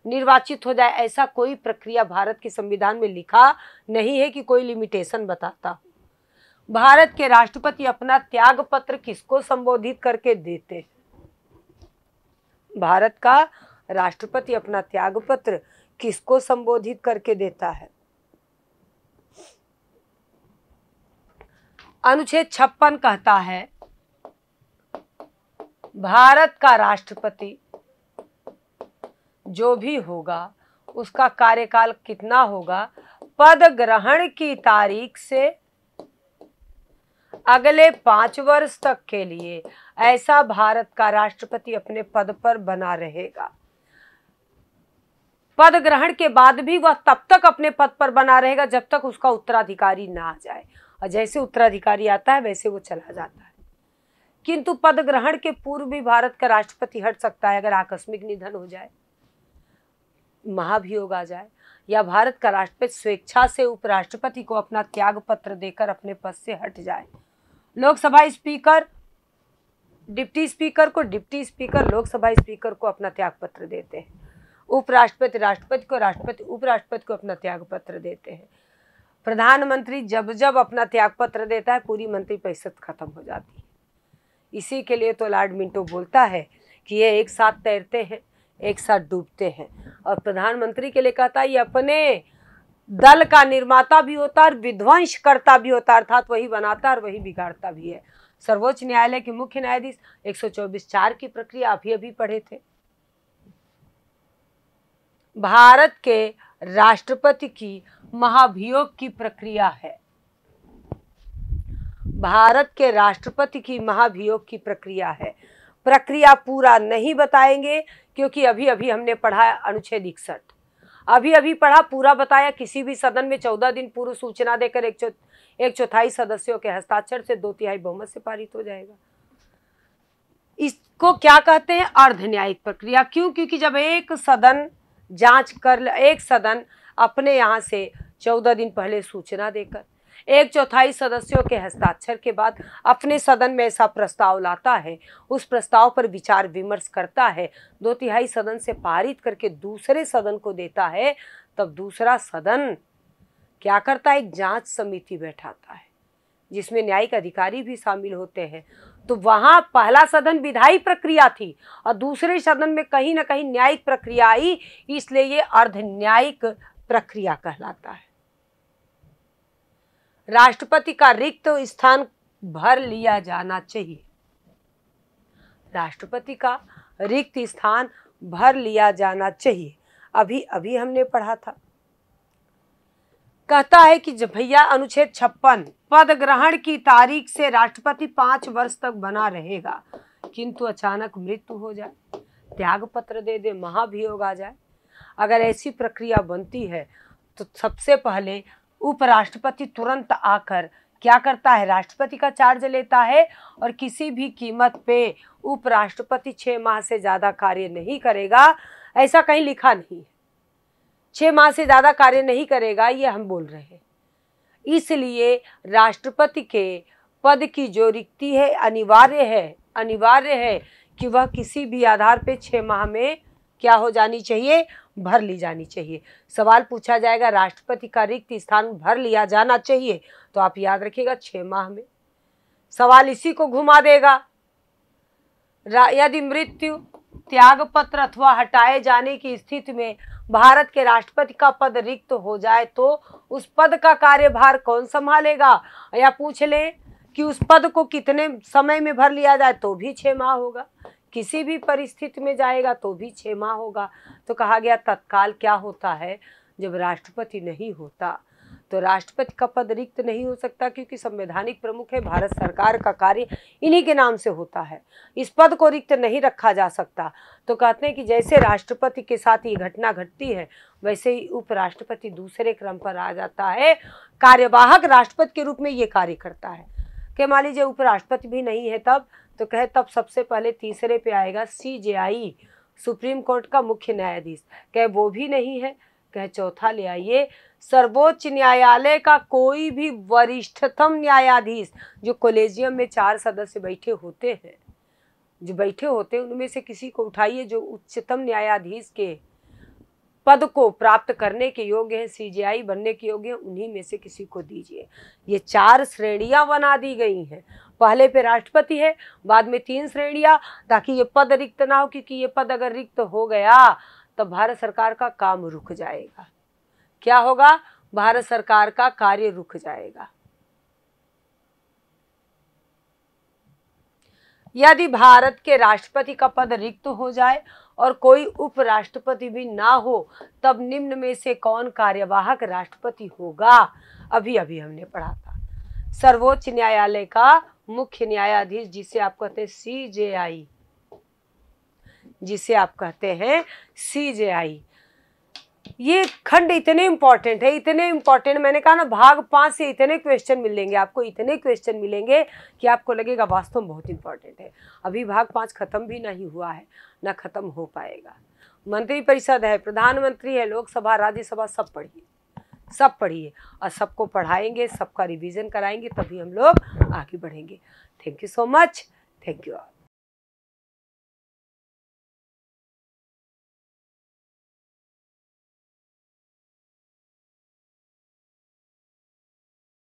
निर्वाचित हो जाए ऐसा कोई प्रक्रिया भारत के संविधान में लिखा नहीं है कि कोई लिमिटेशन बताता भारत के राष्ट्रपति अपना त्याग पत्र किसको संबोधित करके देते भारत का राष्ट्रपति अपना त्याग पत्र किसको संबोधित करके देता है अनुच्छेद छप्पन कहता है भारत का राष्ट्रपति जो भी होगा उसका कार्यकाल कितना होगा पद ग्रहण की तारीख से अगले पांच वर्ष तक के लिए ऐसा भारत का राष्ट्रपति अपने पद पर बना रहेगा पद ग्रहण के बाद भी वह तब तक अपने पद पर बना रहेगा जब तक उसका उत्तराधिकारी ना आ जाए और जैसे उत्तराधिकारी आता है वैसे वो चला जाता है किंतु पद ग्रहण के पूर्व भी भारत का राष्ट्रपति हट सकता है अगर आकस्मिक निधन हो जाए महाभियोग आ जाए या भारत का राष्ट्रपति स्वेच्छा से उपराष्ट्रपति को अपना त्याग पत्र देकर अपने पद से हट जाए लोकसभा स्पीकर डिप्टी स्पीकर को डिप्टी स्पीकर लोकसभा स्पीकर को अपना त्याग पत्र देते हैं उपराष्ट्रपति राष्ट्रपति को राष्ट्रपति उपराष्ट्रपति को अपना त्याग पत्र देते हैं प्रधानमंत्री जब जब अपना त्याग पत्र देता है पूरी मंत्री परिषद खत्म हो जाती है इसी के लिए तो लॉर्ड मिंटो बोलता है कि ये एक साथ तैरते हैं एक साथ डूबते हैं और प्रधानमंत्री के लिए कहता है ये अपने दल का निर्माता भी होता और करता भी होता अर्थात वही बनाता और वही बिगाड़ता भी है सर्वोच्च न्यायालय के मुख्य न्यायाधीश 124 चार की प्रक्रिया अभी अभी पढ़े थे भारत के राष्ट्रपति की महाभियोग की प्रक्रिया है भारत के राष्ट्रपति की महाभियोग की प्रक्रिया है प्रक्रिया पूरा नहीं बताएंगे क्योंकि अभी अभी हमने पढ़ा अनुच्छेद इकसठ अभी अभी पढ़ा पूरा बताया किसी भी सदन में चौदह दिन पूर्व सूचना देकर एक चौ एक चौथाई सदस्यों के हस्ताक्षर से दो तिहाई बहुमत से पारित हो जाएगा इसको क्या कहते हैं अर्ध न्यायिक प्रक्रिया क्यों क्योंकि जब एक सदन जांच कर एक सदन अपने यहाँ से चौदह दिन पहले सूचना देकर एक चौथाई सदस्यों के हस्ताक्षर के बाद अपने सदन में ऐसा प्रस्ताव लाता है उस प्रस्ताव पर विचार विमर्श करता है दो तिहाई सदन से पारित करके दूसरे सदन को देता है तब दूसरा सदन क्या करता है एक जांच समिति बैठाता है जिसमें न्यायिक अधिकारी भी शामिल होते हैं तो वहां पहला सदन विधायी प्रक्रिया थी और दूसरे सदन में कहीं ना कहीं न्यायिक प्रक्रिया आई इसलिए ये अर्ध न्यायिक प्रक्रिया कहलाता है राष्ट्रपति का रिक्त स्थान भर लिया जाना चाहिए राष्ट्रपति का रिक्त स्थान भर लिया जाना चाहिए अभी अभी हमने पढ़ा था कहता है कि भैया अनुच्छेद छप्पन पद ग्रहण की तारीख से राष्ट्रपति पांच वर्ष तक बना रहेगा किंतु अचानक मृत्यु हो जाए त्याग पत्र दे दे महाभियोग आ जाए अगर ऐसी प्रक्रिया बनती है तो सबसे पहले उपराष्ट्रपति तुरंत आकर क्या करता है राष्ट्रपति का चार्ज लेता है और किसी भी कीमत पे उपराष्ट्रपति छः माह से ज़्यादा कार्य नहीं करेगा ऐसा कहीं लिखा नहीं है छः माह से ज़्यादा कार्य नहीं करेगा ये हम बोल रहे हैं इसलिए राष्ट्रपति के पद की जो रिक्ति है अनिवार्य है अनिवार्य है कि वह किसी भी आधार पर छः माह में क्या हो जानी चाहिए भर ली जानी चाहिए सवाल पूछा जाएगा राष्ट्रपति का रिक्त स्थान भर लिया जाना चाहिए तो आप याद रखिएगा छः माह में सवाल इसी को घुमा देगा यदि मृत्यु त्यागपत्र अथवा हटाए जाने की स्थिति में भारत के राष्ट्रपति का पद रिक्त हो जाए तो उस पद का कार्यभार कौन संभालेगा या पूछ लें कि उस पद को कितने समय में भर लिया जाए तो भी छः माह होगा किसी भी परिस्थिति में जाएगा तो भी छः माह होगा तो कहा गया तत्काल क्या होता है जब राष्ट्रपति नहीं होता तो राष्ट्रपति का पद रिक्त नहीं हो सकता क्योंकि संवैधानिक प्रमुख है भारत सरकार का कार्य इन्हीं के नाम से होता है इस पद को रिक्त नहीं रखा जा सकता तो कहते हैं कि जैसे राष्ट्रपति के साथ ये घटना घटती है वैसे ही उपराष्ट्रपति दूसरे क्रम पर आ जाता है कार्यवाहक राष्ट्रपति के रूप में ये कार्य करता है क्या मान लीजिए उपराष्ट्रपति भी नहीं है तब तो कहे तब सबसे पहले तीसरे पे आएगा सी सुप्रीम कोर्ट का मुख्य न्यायाधीश कह वो भी नहीं है कह चौथा ले आइए सर्वोच्च न्यायालय का कोई भी वरिष्ठतम न्यायाधीश जो कॉलेजियम में चार सदस्य बैठे होते हैं जो बैठे होते हैं उनमें से किसी को उठाइए जो उच्चतम न्यायाधीश के पद को प्राप्त करने के योग्य हैं सीजीआई बनने के योग्य हैं उन्हीं में से किसी को दीजिए ये चार श्रेणियां बना दी गई हैं पहले पे राष्ट्रपति है बाद में तीन श्रेणियां ताकि ये पद रिक्त ना हो क्योंकि ये पद अगर रिक्त हो गया तब भारत सरकार का काम रुक जाएगा क्या होगा भारत सरकार का कार्य रुक जाएगा यदि भारत के राष्ट्रपति का पद रिक्त हो जाए और कोई उपराष्ट्रपति भी ना हो तब निम्न में से कौन कार्यवाहक राष्ट्रपति होगा अभी अभी हमने पढ़ा था सर्वोच्च न्यायालय का मुख्य न्यायाधीश जिसे आप कहते हैं सी जे आई जिसे आप कहते हैं सी जे आई ये खंड इतने इम्पॉर्टेंट है इतने इम्पॉर्टेंट मैंने कहा ना भाग पाँच से इतने क्वेश्चन मिलेंगे आपको इतने क्वेश्चन मिलेंगे कि आपको लगेगा वास्तव में बहुत इम्पॉर्टेंट है अभी भाग पाँच खत्म भी नहीं हुआ है ना ख़त्म हो पाएगा मंत्री परिषद है प्रधानमंत्री है लोकसभा राज्यसभा सब पढ़िए सब पढ़िए और सबको पढ़ाएंगे सबका रिविजन कराएंगे तभी हम लोग आगे बढ़ेंगे thank you so much thank you all